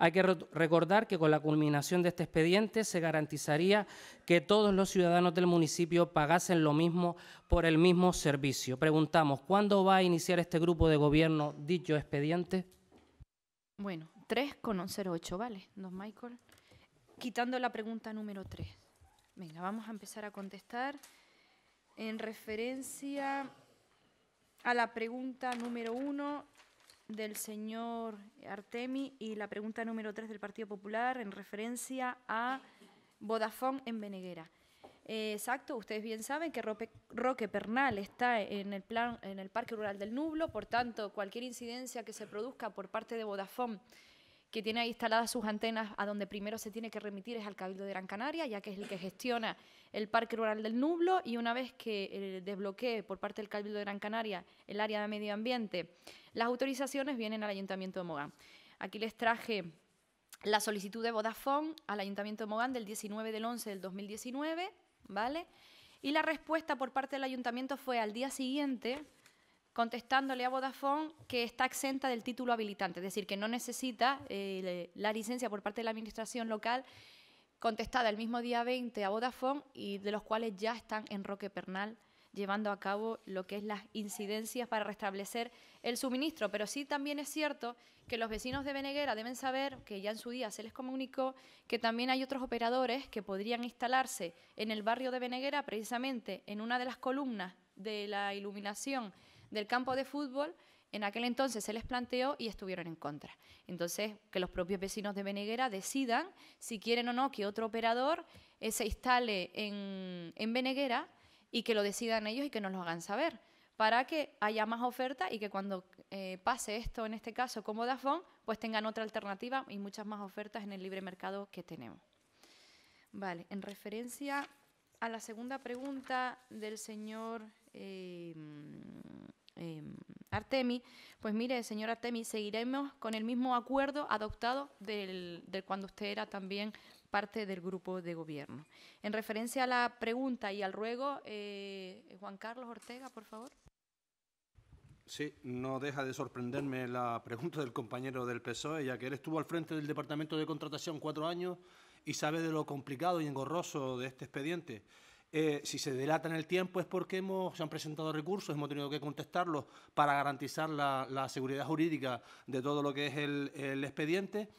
C: Hay que recordar que con la culminación de este expediente se garantizaría que todos los ciudadanos del municipio pagasen lo mismo por el mismo servicio. Preguntamos, ¿cuándo va a iniciar este grupo de gobierno dicho expediente?
A: Bueno, con ocho, ¿vale? Don Michael. Quitando la pregunta número 3. Venga, vamos a empezar a contestar en referencia a la pregunta número 1 del señor Artemi y la pregunta número 3 del Partido Popular en referencia a Vodafone en Beneguera. Eh, exacto, ustedes bien saben que Roque, Pernal está en el, plan, en el Parque Rural del Nublo, por tanto, cualquier incidencia que se produzca por parte de Vodafone que tiene ahí instaladas sus antenas a donde primero se tiene que remitir es al Cabildo de Gran Canaria, ya que es el que gestiona el Parque Rural del Nublo y una vez que eh, desbloquee por parte del Cabildo de Gran Canaria el área de medio ambiente, las autorizaciones vienen al Ayuntamiento de Mogán. Aquí les traje la solicitud de Vodafone al Ayuntamiento de Mogán del 19 del 11 del 2019, ¿vale? Y la respuesta por parte del Ayuntamiento fue al día siguiente, contestándole a Vodafone que está exenta del título habilitante, es decir, que no necesita eh, la licencia por parte de la Administración local contestada el mismo día 20 a Vodafone y de los cuales ya están en Roque Pernal llevando a cabo lo que es las incidencias para restablecer el suministro. Pero sí también es cierto que los vecinos de Beneguera deben saber, que ya en su día se les comunicó, que también hay otros operadores que podrían instalarse en el barrio de Beneguera, precisamente en una de las columnas de la iluminación del campo de fútbol, en aquel entonces se les planteó y estuvieron en contra. Entonces, que los propios vecinos de Beneguera decidan si quieren o no que otro operador eh, se instale en, en Beneguera y que lo decidan ellos y que nos lo hagan saber para que haya más oferta y que cuando eh, pase esto, en este caso como Dafón, pues tengan otra alternativa y muchas más ofertas en el libre mercado que tenemos. Vale, en referencia a la segunda pregunta del señor eh, Em, Artemi, pues mire, señor Artemi, seguiremos con el mismo acuerdo adoptado del, cuando usted era también parte del grupo de gobierno. En referencia a la pregunta y al ruego, eh, Juan Carlos Ortega, por favor.
F: Sí, no deja de sorprenderme la pregunta del compañero del PSOE, ya que él estuvo al frente del Departamento de Contratación cuatro años y sabe de lo complicado y engorroso de este expediente. Eh, si se delata en el tiempo es porque hemos, se han presentado recursos, hemos tenido que contestarlos para garantizar la, seguridad jurídica de todo lo que es el, expediente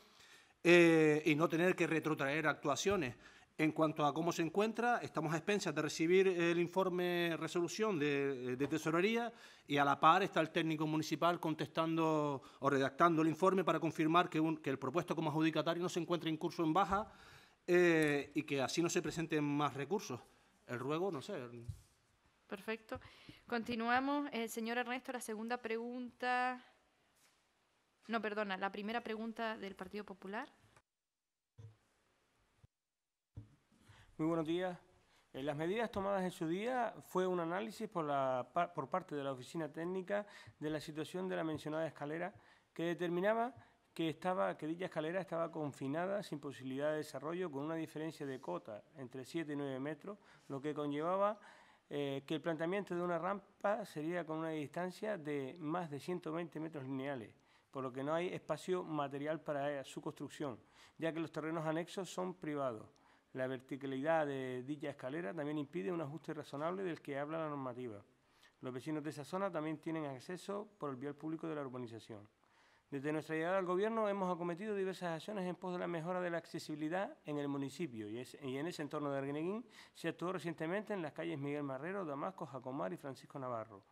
F: eh, y no tener que retrotraer actuaciones. En cuanto a cómo se encuentra, estamos a expensas de recibir el informe resolución de, tesorería y a la par está el técnico municipal contestando o redactando el informe para confirmar que, el propuesto como adjudicatario no se encuentra en curso en baja eh, y que así no se presenten más recursos el ruego, no sé.
A: Perfecto. Continuamos. Eh, señor Ernesto, la segunda pregunta. No, perdona, la primera pregunta del Partido Popular.
G: Muy buenos días. Eh, las medidas tomadas en su día fue un análisis por, la, por parte de la Oficina Técnica de la situación de la mencionada escalera que determinaba que, estaba, que dicha escalera estaba confinada sin posibilidad de desarrollo con una diferencia de cota entre 7 y 9 metros, lo que conllevaba eh, que el planteamiento de una rampa sería con una distancia de más de 120 metros lineales, por lo que no hay espacio material para su construcción, ya que los terrenos anexos son privados. La verticalidad de dicha escalera también impide un ajuste razonable del que habla la normativa. Los vecinos de esa zona también tienen acceso por el vial público de la urbanización. Desde nuestra llegada al Gobierno hemos acometido diversas acciones en pos de la mejora de la accesibilidad en el municipio y, en ese entorno de Arguineguín se actuó recientemente en las calles Miguel Marrero, Damasco, Jacomar y Francisco Navarro.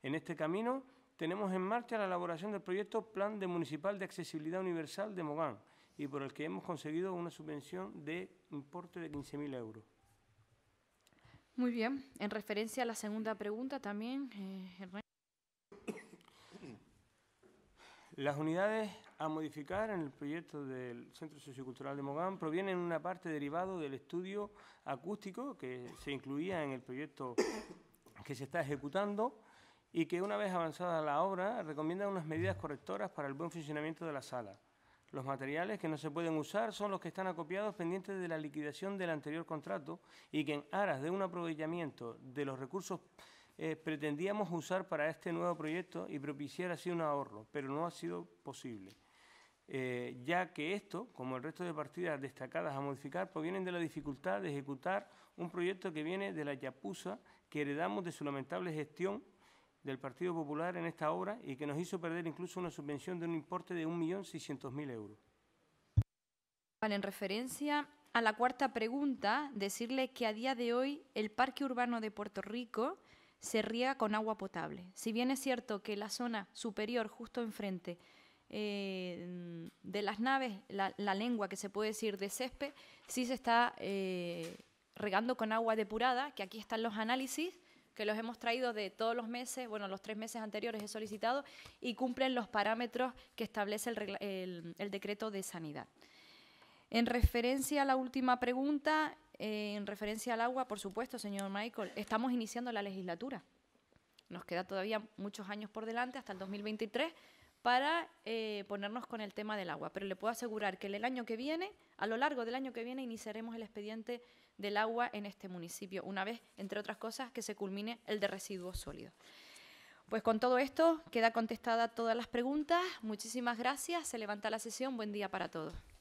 G: En este camino tenemos en marcha la elaboración del proyecto Plan de Municipal de Accesibilidad Universal de Mogán y por el que hemos conseguido una subvención de importe de 15.000 euros.
A: Muy bien. En referencia a la segunda pregunta también, eh,
G: Las unidades a modificar en el proyecto del Centro Sociocultural de Mogán provienen de una parte derivado del estudio acústico que se incluía en el proyecto que se está ejecutando y que una vez avanzada la obra recomienda unas medidas correctoras para el buen funcionamiento de la sala. Los materiales que no se pueden usar son los que están acopiados pendientes de la liquidación del anterior contrato y que en aras de un aprovechamiento de los recursos eh, pretendíamos usar para este nuevo proyecto y propiciar así un ahorro, pero no ha sido posible. Eh, ya que esto, como el resto de partidas destacadas a modificar, provienen pues de la dificultad de ejecutar un proyecto que viene de la Yapusa, que heredamos de su lamentable gestión del Partido Popular en esta obra y que nos hizo perder incluso una subvención de un importe de 1.600.000 euros.
A: en referencia a la cuarta pregunta, decirle que a día de hoy el Parque Urbano de Puerto Rico se riega con agua potable. Si bien es cierto que la zona superior, justo enfrente eh, de las naves, la, lengua que se puede decir de césped, sí se está eh, regando con agua depurada, que aquí están los análisis que los hemos traído de todos los meses, bueno, los tres meses anteriores he solicitado, y cumplen los parámetros que establece el decreto de sanidad. En referencia a la última pregunta, eh, en referencia al agua, por supuesto, señor Michael, estamos iniciando la legislatura. Nos queda todavía muchos años por delante, hasta el 2023, para eh, ponernos con el tema del agua. Pero le puedo asegurar que el año que viene, a lo largo del año que viene, iniciaremos el expediente del agua en este municipio, una vez, entre otras cosas, que se culmine el de residuos sólidos. Pues con todo esto queda contestada todas las preguntas. Muchísimas gracias. Se levanta la sesión. Buen día para todos.